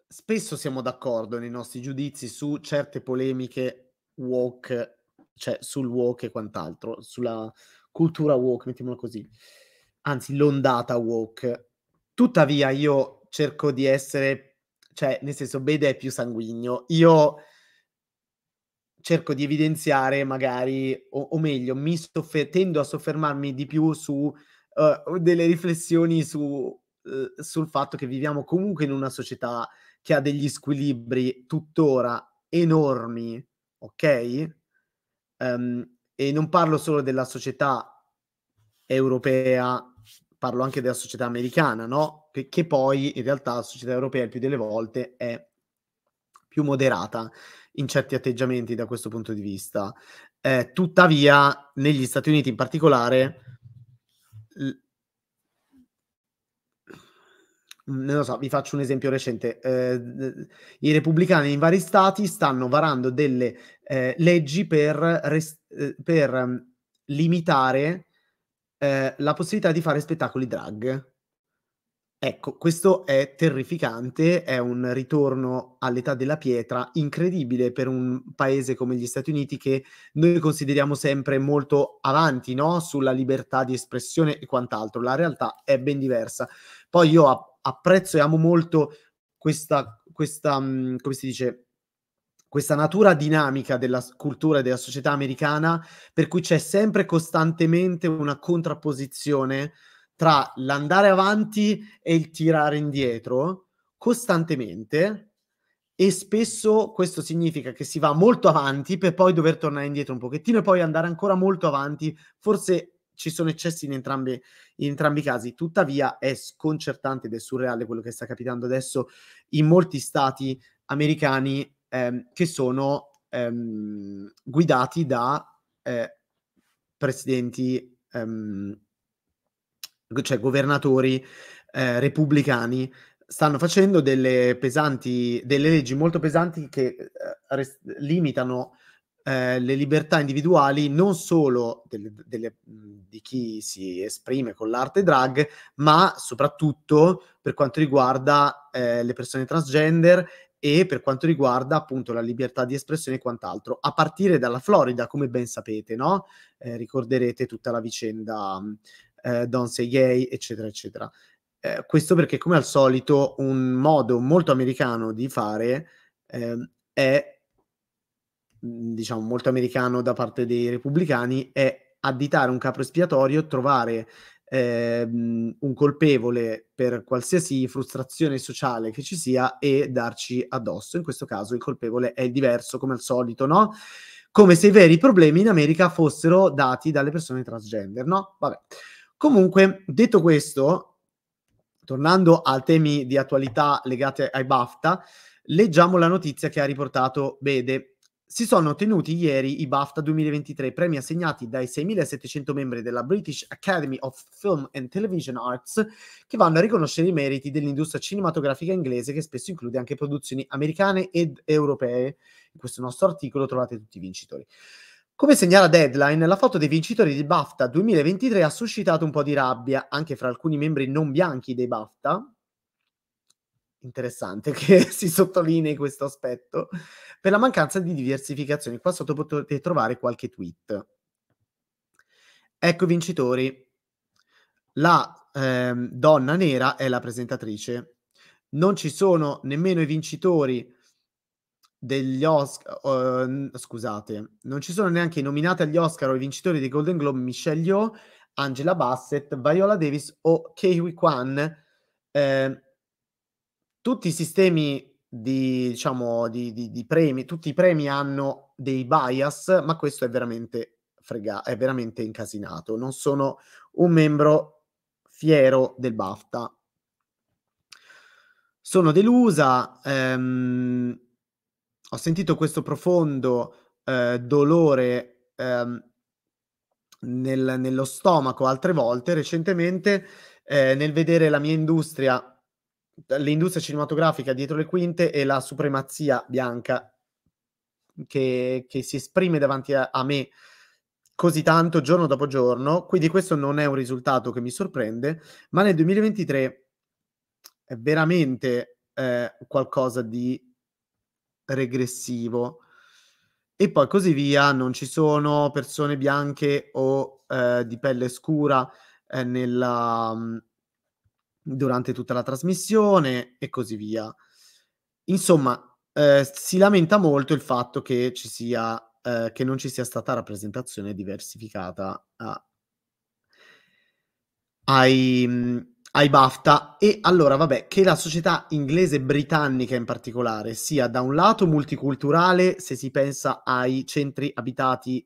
spesso siamo d'accordo nei nostri giudizi su certe polemiche woke, cioè sul woke e quant'altro, sulla cultura woke, mettiamola così, anzi l'ondata woke. Tuttavia io cerco di essere, cioè nel senso Bede è più sanguigno, io cerco di evidenziare magari, o, o meglio, mi soffer- tendo a soffermarmi di più su eh, delle riflessioni su, uh, sul fatto che viviamo comunque in una società che ha degli squilibri tuttora enormi, ok? Um, e non parlo solo della società europea, parlo anche della società americana, no? Che, che poi in realtà la società europea il più delle volte è più moderata in certi atteggiamenti da questo punto di vista. Eh, tuttavia, negli Stati Uniti in particolare, non lo so, vi faccio un esempio recente. Eh, I repubblicani in vari stati stanno varando delle eh, leggi per, res- eh, per mm, limitare eh, la possibilità di fare spettacoli drag. Ecco, questo è terrificante, è un ritorno all'età della pietra incredibile per un paese come gli Stati Uniti che noi consideriamo sempre molto avanti no? sulla libertà di espressione e quant'altro. La realtà è ben diversa. Poi io apprezzo e amo molto questa, questa mm, come si dice, questa natura dinamica della cultura e della società americana, per cui c'è sempre costantemente una contrapposizione tra l'andare avanti e il tirare indietro costantemente e spesso questo significa che si va molto avanti per poi dover tornare indietro un pochettino e poi andare ancora molto avanti, forse ci sono eccessi in entrambi, in entrambi, i casi. Tuttavia è sconcertante ed è surreale quello che sta capitando adesso in molti stati americani ehm, che sono ehm, guidati da eh, presidenti ehm, cioè governatori eh, repubblicani, stanno facendo delle pesanti, delle leggi molto pesanti che eh, rest- limitano eh, le libertà individuali non solo delle, delle, mhmm, di chi si esprime con l'arte drag, ma soprattutto per quanto riguarda eh, le persone transgender e per quanto riguarda appunto la libertà di espressione e quant'altro, a partire dalla Florida, come ben sapete, no? Eh, ricorderete tutta la vicenda mhmm, eh, Don't Say Gay, eccetera, eccetera. Eh, questo perché, come al solito, un modo molto americano di fare eh, è, mm, diciamo, molto americano da parte dei repubblicani, è additare un capo espiatorio, trovare ehm, un colpevole per qualsiasi frustrazione sociale che ci sia e darci addosso. In questo caso il colpevole è diverso, come al solito, no? Come se i veri problemi in America fossero dati dalle persone transgender, no? Vabbè. Comunque, detto questo, tornando a temi di attualità legati ai BAFTA, leggiamo la notizia che ha riportato Bede. Si sono ottenuti ieri i BAFTA 2023, premi assegnati dai 6.700 membri della British Academy of Film and Television Arts, che vanno a riconoscere i meriti dell'industria cinematografica inglese, che spesso include anche produzioni americane ed europee. In questo nostro articolo trovate tutti i vincitori. Come segnala Deadline, la foto dei vincitori di BAFTA 2023 ha suscitato un po' di rabbia anche fra alcuni membri non bianchi dei BAFTA. Interessante che si sottolinei questo aspetto per la mancanza di diversificazione. Qua sotto potete trovare qualche tweet. Ecco i vincitori. La ehm, donna nera è la presentatrice. Non ci sono nemmeno i vincitori degli Oscar, uh, scusate, non ci sono neanche nominate agli Oscar o i vincitori dei Golden Globe Michelle Yeoh, Angela Bassett, Viola Davis o Kehui Kwan. Eh, tutti i sistemi di, diciamo, di, di, di, premi, tutti i premi hanno dei bias, ma questo è veramente, frega- è veramente incasinato. Non sono un membro fiero del BAFTA. Sono delusa, ehm, ho sentito questo profondo eh, dolore ehm, nel, nello stomaco altre volte recentemente eh, nel vedere la mia industria, l'industria cinematografica dietro le quinte e la supremazia bianca che, che si esprime davanti a, a me così tanto giorno dopo giorno. Quindi questo non è un risultato che mi sorprende, ma nel 2023 è veramente eh, qualcosa di regressivo e poi così via, non ci sono persone bianche o eh, di pelle scura eh, nella, mm, durante tutta la trasmissione e così via. Insomma, eh, si lamenta molto il fatto che, ci sia, eh, che non ci sia stata rappresentazione diversificata a, ai, mm, ai BAFTA e allora vabbè che la società inglese britannica in particolare sia da un lato multiculturale se si pensa ai centri abitati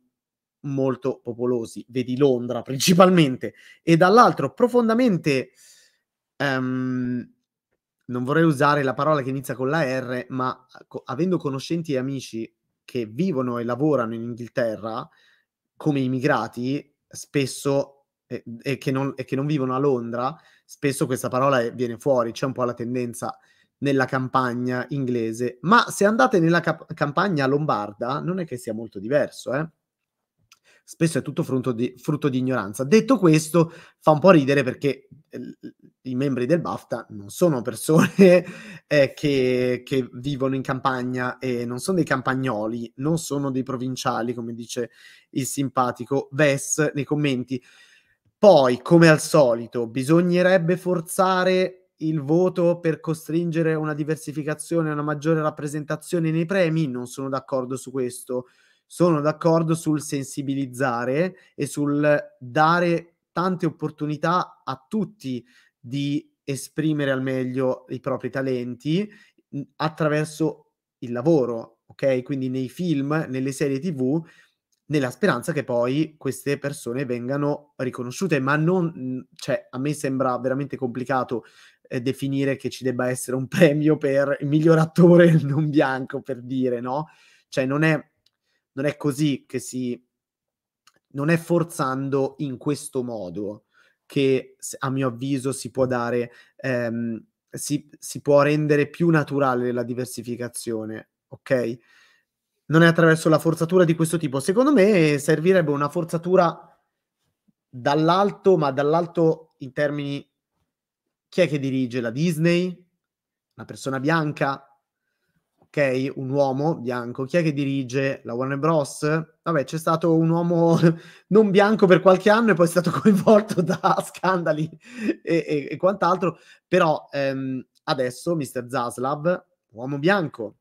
molto popolosi, vedi Londra principalmente, e dall'altro profondamente, um, non vorrei usare la parola che inizia con la R, ma co- avendo conoscenti e amici che vivono e lavorano in Inghilterra come immigrati, spesso e, e, che non, e che non vivono a Londra, spesso questa parola viene fuori, c'è un po' la tendenza nella campagna inglese, ma se andate nella cap- campagna lombarda non è che sia molto diverso, eh? spesso è tutto frutto di, frutto di, ignoranza. Detto questo, fa un po' ridere perché eh, i membri del BAFTA non sono persone eh, che, che, vivono in campagna e non sono dei campagnoli, non sono dei provinciali, come dice il simpatico Ves nei commenti. Poi, come al solito, bisognerebbe forzare il voto per costringere una diversificazione, una maggiore rappresentazione nei premi? Non sono d'accordo su questo. Sono d'accordo sul sensibilizzare e sul dare tante opportunità a tutti di esprimere al meglio i propri talenti attraverso il lavoro, ok? Quindi nei film, nelle serie TV nella speranza che poi queste persone vengano riconosciute, ma non, mm, cioè, a me sembra veramente complicato eh, definire che ci debba essere un premio per il miglior attore non bianco, per dire, no? Cioè, non è, non è così che si... non è forzando in questo modo che, a mio avviso, si può dare... Ehm, si, si può rendere più naturale la diversificazione, ok? non è attraverso la forzatura di questo tipo. Secondo me eh, servirebbe una forzatura dall'alto, ma dall'alto in termini chi è che dirige la Disney? Una persona bianca? Ok, un uomo bianco. Chi è che dirige la Warner Bros? Vabbè, c'è stato un uomo non bianco per qualche anno e poi è stato coinvolto da scandali e, e, e quant'altro. Però ehm, adesso Mr. Zaslav, uomo bianco.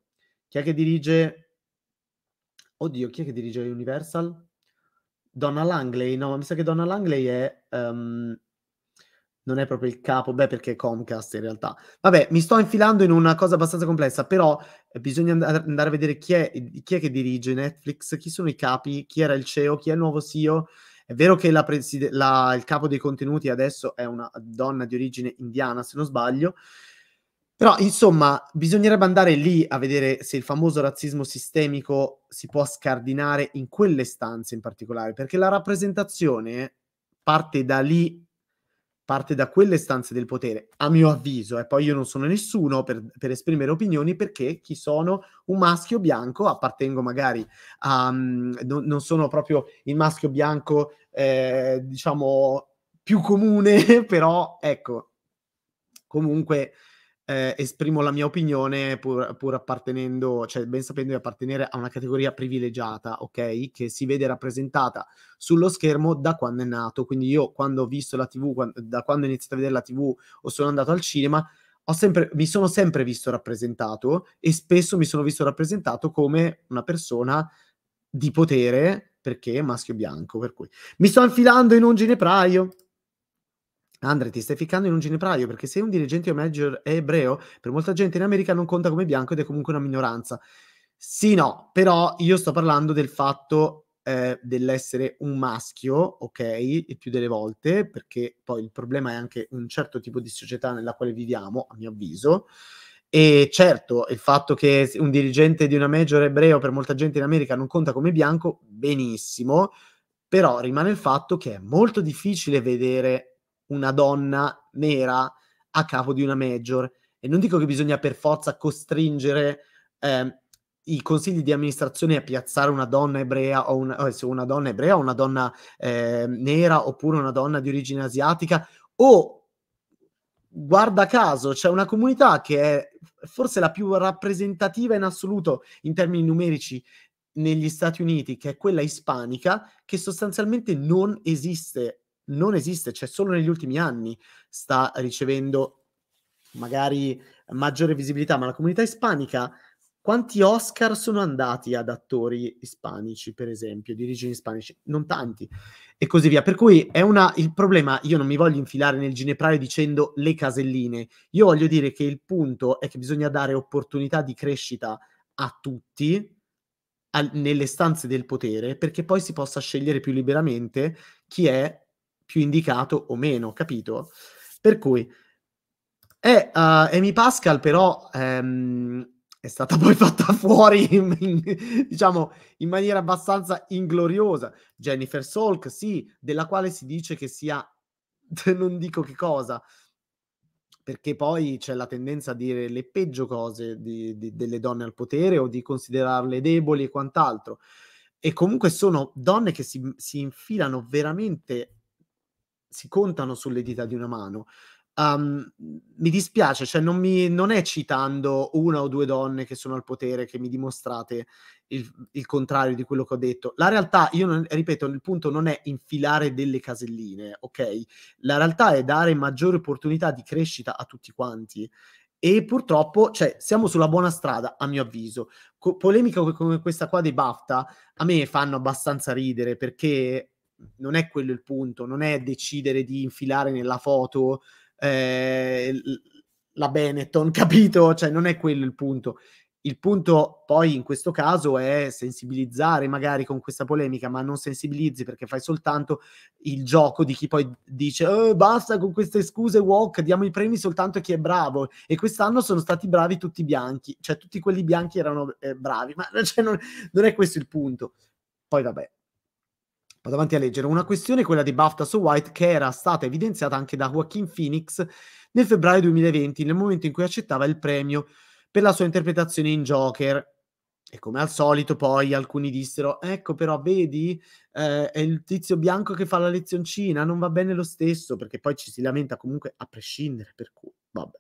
Chi è che dirige Oddio, chi è che dirige Universal? Donna Langley, no, ma mi sa che Donna Langley è... Um, non è proprio il capo, beh perché è Comcast in realtà. Vabbè, mi sto infilando in una cosa abbastanza complessa, però eh, bisogna andare a vedere chi è, chi è che dirige Netflix, chi sono i capi, chi era il CEO, chi è il nuovo CEO. È vero che la preside- la, il capo dei contenuti adesso è una donna di origine indiana, se non sbaglio, però, insomma, bisognerebbe andare lì a vedere se il famoso razzismo sistemico si può scardinare in quelle stanze in particolare, perché la rappresentazione parte da lì, parte da quelle stanze del potere, a mio avviso, e eh. poi io non sono nessuno per, per, esprimere opinioni, perché chi sono un maschio bianco, appartengo magari a... Um, non, non sono proprio il maschio bianco, eh, diciamo, più comune, però ecco, comunque eh, esprimo la mia opinione pur, pur, appartenendo, cioè ben sapendo di appartenere a una categoria privilegiata, ok? Che si vede rappresentata sullo schermo da quando è nato. Quindi io quando ho visto la TV, quando, da quando ho iniziato a vedere la TV o sono andato al cinema, sempre, mi sono sempre visto rappresentato e spesso mi sono visto rappresentato come una persona di potere perché maschio bianco, per cui mi sto infilando in un ginepraio. Andre, ti stai ficcando in un ginepraio perché sei un dirigente o manager ebreo, per molta gente in America non conta come bianco ed è comunque una minoranza. Sì, no, però io sto parlando del fatto eh, dell'essere un maschio, ok, e più delle volte, perché poi il problema è anche un certo tipo di società nella quale viviamo, a mio avviso. E certo, il fatto che un dirigente di una major ebreo per molta gente in America non conta come bianco, benissimo, però rimane il fatto che è molto difficile vedere una donna nera a capo di una major. E non dico che bisogna per forza costringere eh, i consigli di amministrazione a piazzare una donna ebrea o una, eh, una donna ebrea o una donna eh, nera oppure una donna di origine asiatica o guarda caso c'è una comunità che è forse la più rappresentativa in assoluto in termini numerici negli Stati Uniti che è quella ispanica che sostanzialmente non esiste non esiste, cioè solo negli ultimi anni sta ricevendo magari maggiore visibilità, ma la comunità ispanica quanti Oscar sono andati ad attori ispanici, per esempio, di origini ispanici? Non tanti, e così via. Per cui è una, il problema, io non mi voglio infilare nel ginepraio dicendo le caselline, io voglio dire che il punto è che bisogna dare opportunità di crescita a tutti a, nelle stanze del potere, perché poi si possa scegliere più liberamente chi è più indicato o meno, capito? Per cui è uh, eh, eh, Amy Pascal però ehm, è stata poi fatta fuori in, in, diciamo in maniera abbastanza ingloriosa. Jennifer Salk, sì, della quale si dice che sia non dico che cosa perché poi c'è la tendenza a dire le peggio cose di, di, delle donne al potere o di considerarle deboli e quant'altro. E comunque sono donne che si, si infilano veramente si contano sulle dita di una mano. Um, mi dispiace, cioè non, mi, non, è citando una o due donne che sono al potere che mi dimostrate il, il contrario di quello che ho detto. La realtà, io non, ripeto, il punto non è infilare delle caselline, ok? La realtà è dare maggiore opportunità di crescita a tutti quanti. E purtroppo, cioè, siamo sulla buona strada, a mio avviso. Co- polemica come questa qua dei BAFTA a me fanno abbastanza ridere perché non è quello il punto, non è decidere di infilare nella foto eh, la Benetton, capito? Cioè non è quello il punto. Il punto poi in questo caso è sensibilizzare magari con questa polemica, ma non sensibilizzi perché fai soltanto il gioco di chi poi dice eh, basta con queste scuse walk, diamo i premi soltanto a chi è bravo e quest'anno sono stati bravi tutti i bianchi, cioè tutti quelli bianchi erano eh, bravi, ma cioè, non, non è questo il punto. Poi vabbè, vado avanti a leggere, una questione, quella di BAFTA su White, che era stata evidenziata anche da Joaquin Phoenix nel febbraio 2020, nel momento in cui accettava il premio per la sua interpretazione in Joker. E come al solito poi alcuni dissero, ecco però vedi, eh, è il tizio bianco che fa la lezioncina, non va bene lo stesso, perché poi ci si lamenta comunque a prescindere, per cui, vabbè.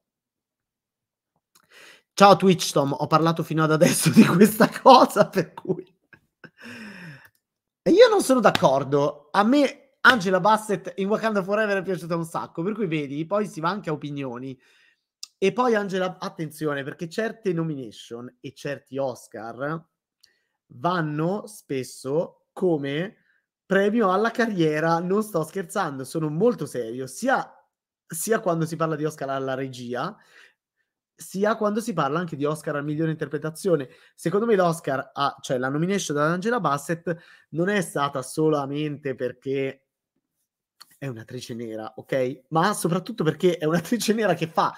Ciao Twitch Tom, ho parlato fino ad adesso di questa cosa, per cui io non sono d'accordo. A me Angela Bassett in Wakanda Forever è piaciuta un sacco, per cui vedi, poi si va anche a opinioni. E poi Angela, attenzione, perché certe nomination e certi Oscar vanno spesso come premio alla carriera, non sto scherzando, sono molto serio, sia, sia quando si parla di Oscar alla regia, sia quando si parla anche di Oscar al migliore interpretazione. Secondo me l'Oscar, ha, cioè la nomination da Angela Bassett, non è stata solamente perché è un'attrice nera, ok? Ma soprattutto perché è un'attrice nera che fa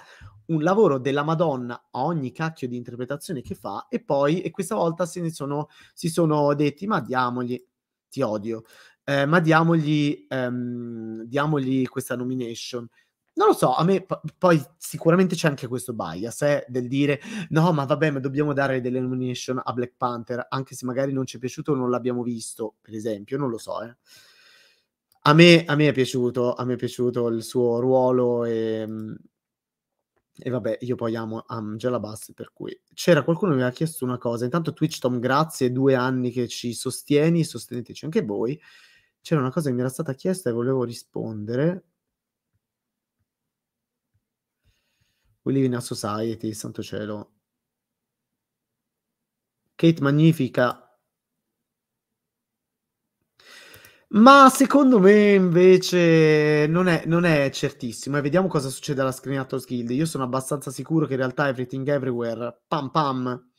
un lavoro della Madonna a ogni cacchio di interpretazione che fa e poi, e questa volta se ne sono, si sono detti, ma diamogli, ti odio, eh, ma diamogli, um, diamogli questa nomination. Non lo so, a me p- poi sicuramente c'è anche questo bias eh, del dire no, ma vabbè, ma dobbiamo dare delle nomination a Black Panther, anche se magari non ci è piaciuto o non l'abbiamo visto, per esempio, non lo so. Eh. A, me, a, me, è piaciuto, a me è piaciuto il suo ruolo e, mm, e vabbè, io poi amo Angela Bass, per cui c'era qualcuno che mi ha chiesto una cosa, intanto Twitch Tom, grazie, due anni che ci sostieni, sosteneteci anche voi. C'era una cosa che mi era stata chiesta e volevo rispondere We Live in a Society, santo cielo. Kate Magnifica. Ma secondo me invece non è, non è certissimo e eh. vediamo cosa succede alla Screen Actors Guild. Io sono abbastanza sicuro che in realtà Everything Everywhere, pam pam,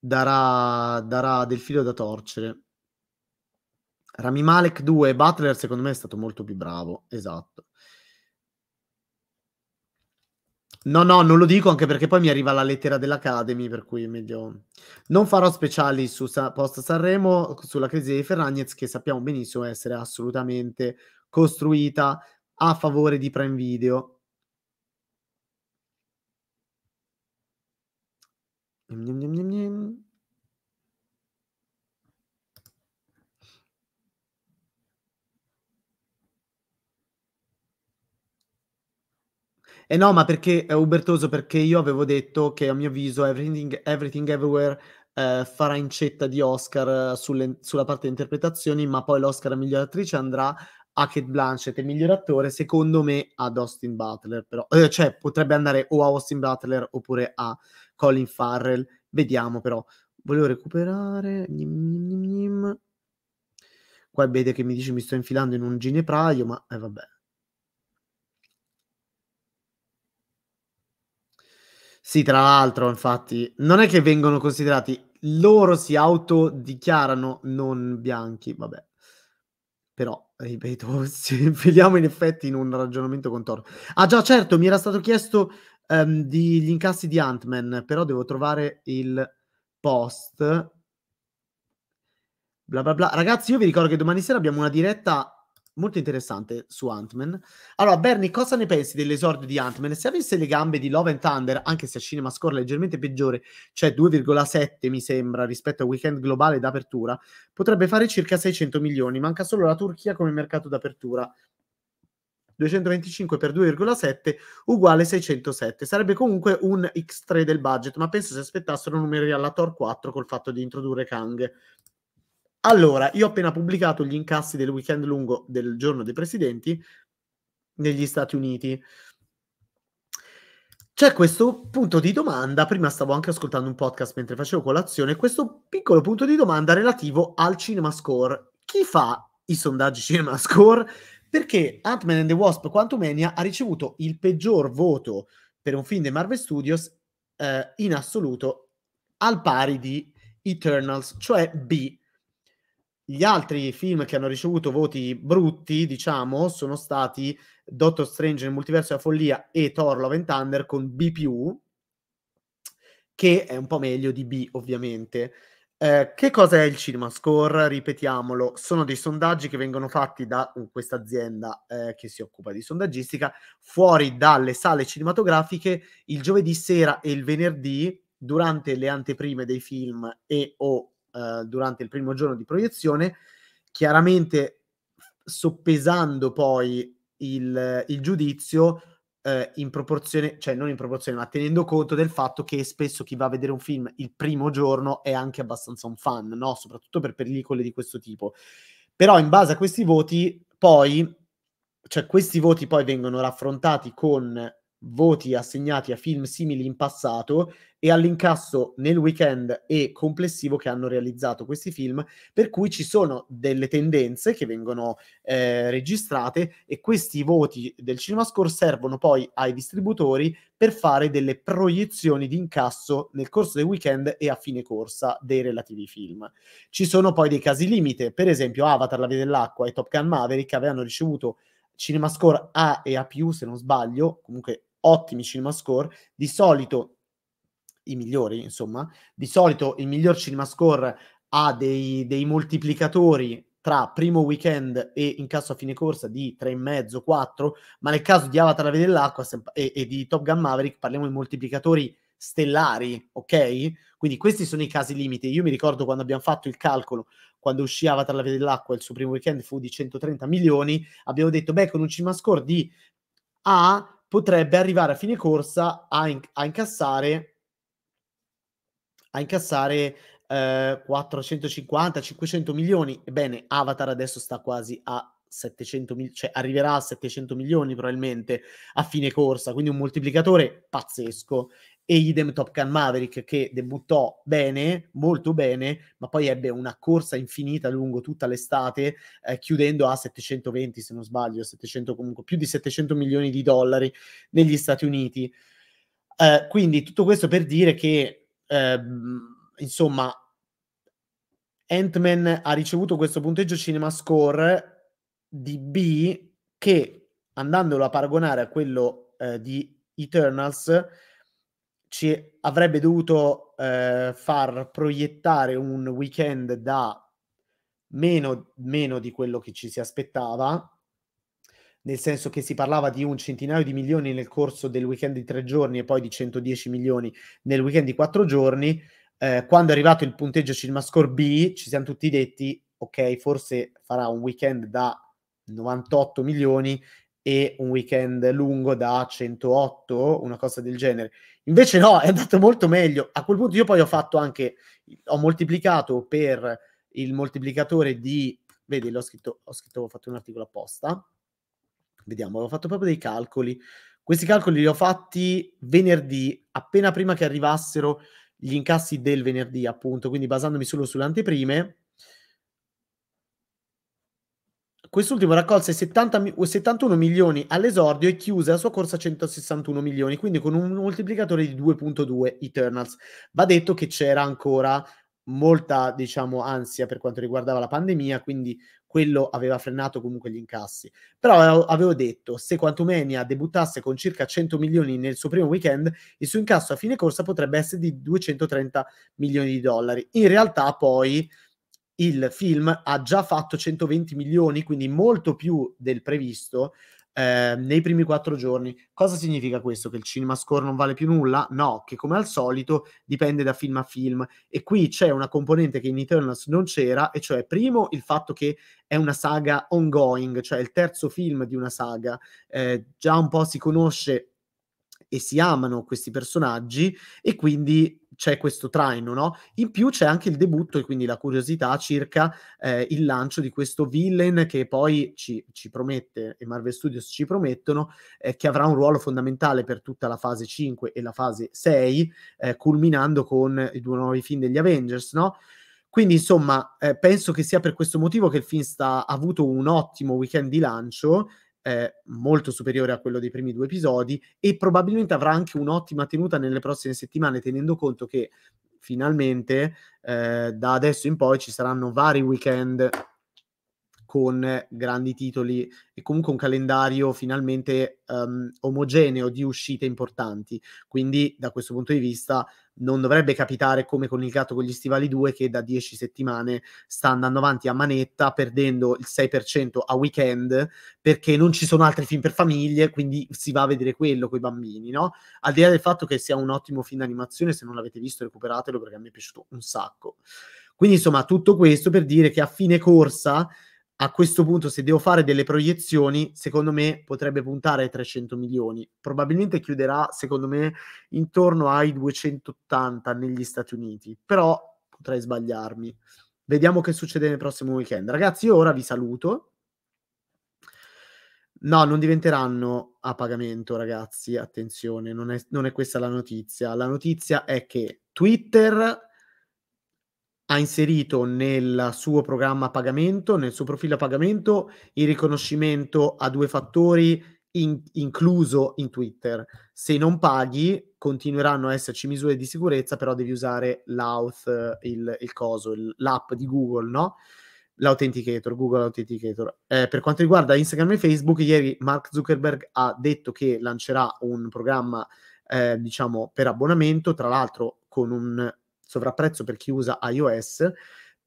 darà, darà del filo da torcere. Rami Malek 2, Butler secondo me è stato molto più bravo, esatto. No, no, non lo dico anche perché poi mi arriva la lettera dell'Academy, per cui è meglio... Non farò speciali su Sa- post Sanremo sulla crisi dei Ferragnez, che sappiamo benissimo essere assolutamente costruita a favore di Prime Video. Niam, niam, niam, Eh no, ma perché è eh, ubertoso? Perché io avevo detto che a mio avviso Everything, Everything Everywhere eh, farà incetta di Oscar eh, sulle, sulla parte interpretazioni, ma poi l'Oscar a miglior attrice andrà a Kate Blanchett e miglior attore, secondo me, ad Austin Butler, però. Eh, cioè, potrebbe andare o a Austin Butler oppure a Colin Farrell. Vediamo, però. Volevo recuperare... Qua vede che mi dice mi sto infilando in un ginepraio, ma eh, vabbè. Sì, tra l'altro, infatti, non è che vengono considerati, loro si autodichiarano non bianchi, vabbè. Però, ripeto, ci infiliamo in effetti in un ragionamento contorno. Ah già, certo, mi era stato chiesto um, ehm, degli incassi di Ant-Man, però devo trovare il post. Bla bla bla. Ragazzi, io vi ricordo che domani sera abbiamo una diretta molto interessante su Ant-Man. Allora, Bernie, cosa ne pensi dell'esordio di Ant-Man? Se avesse le gambe di Love and Thunder, anche se a Cinema Score leggermente peggiore, cioè 2,7 mi sembra rispetto al weekend globale d'apertura, potrebbe fare circa 600 milioni. Manca solo la Turchia come mercato d'apertura. 225 per 2,7 uguale 607. Sarebbe comunque un X3 del budget, ma penso si aspettassero numeri alla Tor 4 col fatto di introdurre Kang. Allora, io ho appena pubblicato gli incassi del weekend lungo del giorno dei presidenti negli Stati Uniti. C'è questo punto di domanda, prima stavo anche ascoltando un podcast mentre facevo colazione, questo piccolo punto di domanda relativo al cinema score. Chi fa i sondaggi cinema score? Perché Ant-Man and the Wasp Quantumania ha ricevuto il peggior voto per un film dei Marvel Studios eh, in assoluto al pari di Eternals, cioè B gli altri film che hanno ricevuto voti brutti, diciamo, sono stati Doctor Strange nel multiverso della follia e Thor Love and Thunder con B+, che è un po' meglio di B, ovviamente. Eh, che cos'è il cinema score? Ripetiamolo, sono dei sondaggi che vengono fatti da uh, questa azienda eh, che si occupa di sondaggistica fuori dalle sale cinematografiche il giovedì sera e il venerdì durante le anteprime dei film e o eh, durante il primo giorno di proiezione, chiaramente soppesando poi il, il giudizio eh, in proporzione, cioè non in proporzione, ma tenendo conto del fatto che spesso chi va a vedere un film il primo giorno è anche abbastanza un fan, no? soprattutto per pellicole di questo tipo. Però in base a questi voti, poi, cioè questi voti poi vengono raffrontati con voti assegnati a film simili in passato e all'incasso nel weekend e complessivo che hanno realizzato questi film, per cui ci sono delle tendenze che vengono eh, registrate e questi voti del CinemaScore servono poi ai distributori per fare delle proiezioni di incasso nel corso del weekend e a fine corsa dei relativi film. Ci sono poi dei casi limite, per esempio Avatar, La Via dell'Acqua e Top Gun Maverick avevano ricevuto CinemaScore A e A+, se non sbaglio, comunque ottimi cinema score, di solito i migliori, insomma, di solito il miglior cinema score ha dei, dei moltiplicatori tra primo weekend e incasso a fine corsa di 3,5, 4, ma nel caso di Avatar la vede dell'acqua e, e di Top Gun Maverick parliamo di moltiplicatori stellari, ok? Quindi questi sono i casi limite. Io mi ricordo quando abbiamo fatto il calcolo, quando uscì Avatar la vede dell'acqua, il suo primo weekend fu di 130 milioni, abbiamo detto, beh, con un cinemascore di A potrebbe arrivare a fine corsa a, inc- a incassare, a incassare eh, 450-500 milioni. Ebbene, Avatar adesso sta quasi a 700 milioni, cioè arriverà a 700 milioni probabilmente a fine corsa, quindi un moltiplicatore pazzesco e idem Top Gun Maverick che debuttò bene, molto bene, ma poi ebbe una corsa infinita lungo tutta l'estate, eh, chiudendo a 720 se non sbaglio, 700 comunque più di 700 milioni di dollari negli Stati Uniti. Eh, quindi tutto questo per dire che eh, insomma Ant-Man ha ricevuto questo punteggio cinema score di B che andandolo a paragonare a quello eh, di Eternals ci avrebbe dovuto eh, far proiettare un weekend da meno, meno di quello che ci si aspettava, nel senso che si parlava di un centinaio di milioni nel corso del weekend di tre giorni e poi di 110 milioni nel weekend di quattro giorni. Eh, quando è arrivato il punteggio CinemaScore B, ci siamo tutti detti, ok, forse farà un weekend da 98 milioni e un weekend lungo da 108, una cosa del genere. Invece no, è andato molto meglio. A quel punto io poi ho fatto anche, ho moltiplicato per il moltiplicatore di, vedi, l'ho scritto, ho scritto, ho fatto un articolo apposta. Vediamo, ho fatto proprio dei calcoli. Questi calcoli li ho fatti venerdì, appena prima che arrivassero gli incassi del venerdì, appunto, quindi basandomi solo sulle anteprime, Quest'ultimo raccolse 70, 71 milioni all'esordio e chiuse la sua corsa a 161 milioni, quindi con un moltiplicatore di 2.2 Eternals. Va detto che c'era ancora molta, diciamo, ansia per quanto riguardava la pandemia, quindi quello aveva frenato comunque gli incassi. Però avevo detto, se Quantumania debuttasse con circa 100 milioni nel suo primo weekend, il suo incasso a fine corsa potrebbe essere di 230 milioni di dollari. In realtà poi il film ha già fatto 120 milioni, quindi molto più del previsto, eh, nei primi quattro giorni. Cosa significa questo? Che il cinema score non vale più nulla? No, che come al solito dipende da film a film. E qui c'è una componente che in Eternals non c'era, e cioè primo il fatto che è una saga ongoing, cioè il terzo film di una saga. Eh, già un po' si conosce e si amano questi personaggi e quindi c'è questo traino, no? In più c'è anche il debutto e quindi la curiosità circa eh, il lancio di questo villain che poi ci, ci promette e Marvel Studios ci promettono eh, che avrà un ruolo fondamentale per tutta la fase 5 e la fase 6, eh, culminando con i due nuovi film degli Avengers, no? Quindi insomma eh, penso che sia per questo motivo che il film sta, ha avuto un ottimo weekend di lancio eh, molto superiore a quello dei primi due episodi e probabilmente avrà anche un'ottima tenuta nelle prossime settimane, tenendo conto che finalmente eh, da adesso in poi ci saranno vari weekend con grandi titoli e comunque un calendario finalmente um, omogeneo di uscite importanti. Quindi da questo punto di vista non dovrebbe capitare come con il gatto con gli stivali 2 che da 10 settimane sta andando avanti a manetta perdendo il 6% a weekend perché non ci sono altri film per famiglie quindi si va a vedere quello con i bambini no? al di là del fatto che sia un ottimo film d'animazione se non l'avete visto recuperatelo perché a me è piaciuto un sacco quindi insomma tutto questo per dire che a fine corsa a questo punto, se devo fare delle proiezioni, secondo me potrebbe puntare ai 300 milioni. Probabilmente chiuderà, secondo me, intorno ai 280 negli Stati Uniti, però potrei sbagliarmi. Vediamo che succede nel prossimo weekend. Ragazzi, io ora vi saluto. No, non diventeranno a pagamento, ragazzi. Attenzione, non è, non è questa la notizia. La notizia è che Twitter ha inserito nel suo programma pagamento, nel suo profilo a pagamento, il riconoscimento a due fattori in, incluso in Twitter. Se non paghi, continueranno a esserci misure di sicurezza, però devi usare l'auth, il, il coso, il, l'app di Google, no? L'authenticator, Google Authenticator. Eh, per quanto riguarda Instagram e Facebook, ieri Mark Zuckerberg ha detto che lancerà un programma, eh, diciamo, per abbonamento, tra l'altro con un sovrapprezzo per chi usa iOS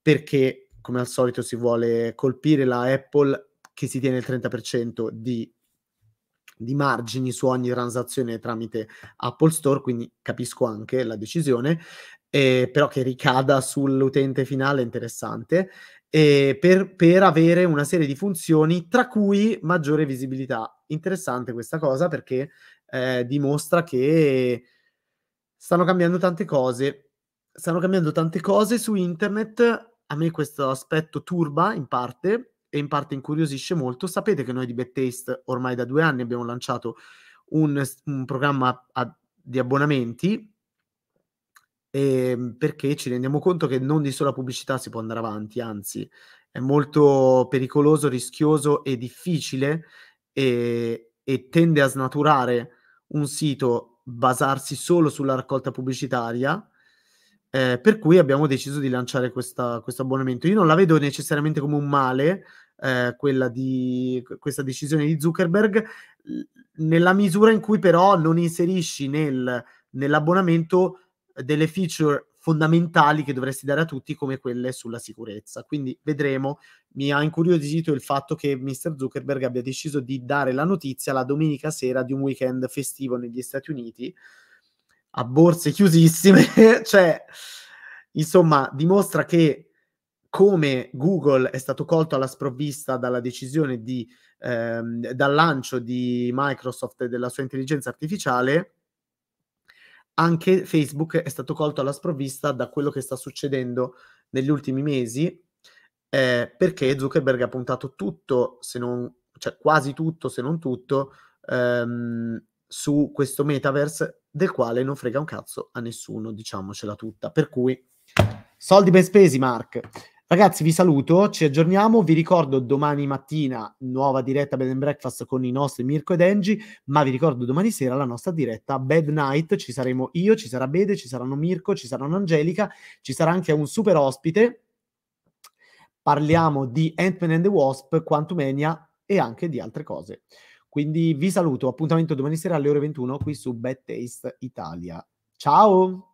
perché come al solito si vuole colpire la Apple che si tiene il 30% di, di margini su ogni transazione tramite Apple Store, quindi capisco anche la decisione, eh, però che ricada sull'utente finale è interessante. Eh, per, per, avere una serie di funzioni, tra cui maggiore visibilità. Interessante questa cosa perché eh, dimostra che stanno cambiando tante cose stanno cambiando tante cose su internet. A me questo aspetto turba in parte e in parte incuriosisce molto. Sapete che noi di BetTaste ormai da due anni abbiamo lanciato un, un programma a, di abbonamenti eh, perché ci rendiamo conto che non di sola pubblicità si può andare avanti, anzi è molto pericoloso, rischioso e difficile e, e tende a snaturare un sito basarsi solo sulla raccolta pubblicitaria eh, per cui abbiamo deciso di lanciare questa, questo abbonamento. Io non la vedo necessariamente come un male, eh, quella di questa decisione di Zuckerberg, nella misura in cui però non inserisci nel, nell'abbonamento delle feature fondamentali che dovresti dare a tutti come quelle sulla sicurezza. Quindi vedremo, mi ha incuriosito il fatto che Mr. Zuckerberg abbia deciso di dare la notizia la domenica sera di un weekend festivo negli Stati Uniti a borse chiusissime, cioè insomma dimostra che come Google è stato colto alla sprovvista dalla decisione di, ehm, dal lancio di Microsoft e della sua intelligenza artificiale, anche Facebook è stato colto alla sprovvista da quello che sta succedendo negli ultimi mesi, eh, perché Zuckerberg ha puntato tutto, se non, cioè quasi tutto, se non tutto, ehm, su questo metaverse del quale non frega un cazzo a nessuno, diciamocela tutta. Per cui, soldi ben spesi, Mark. Ragazzi, vi saluto, ci aggiorniamo. Vi ricordo domani mattina nuova diretta Bed and Breakfast con i nostri Mirko ed Angie, ma vi ricordo domani sera la nostra diretta Bed Night. Ci saremo io, ci sarà Bede, ci saranno Mirko, ci saranno Angelica, ci sarà anche un super ospite. Parliamo di Ant-Man and the Wasp, Quantumania e anche di altre cose. Quindi vi saluto, appuntamento domani sera alle ore 21 qui su Bad Taste Italia. Ciao!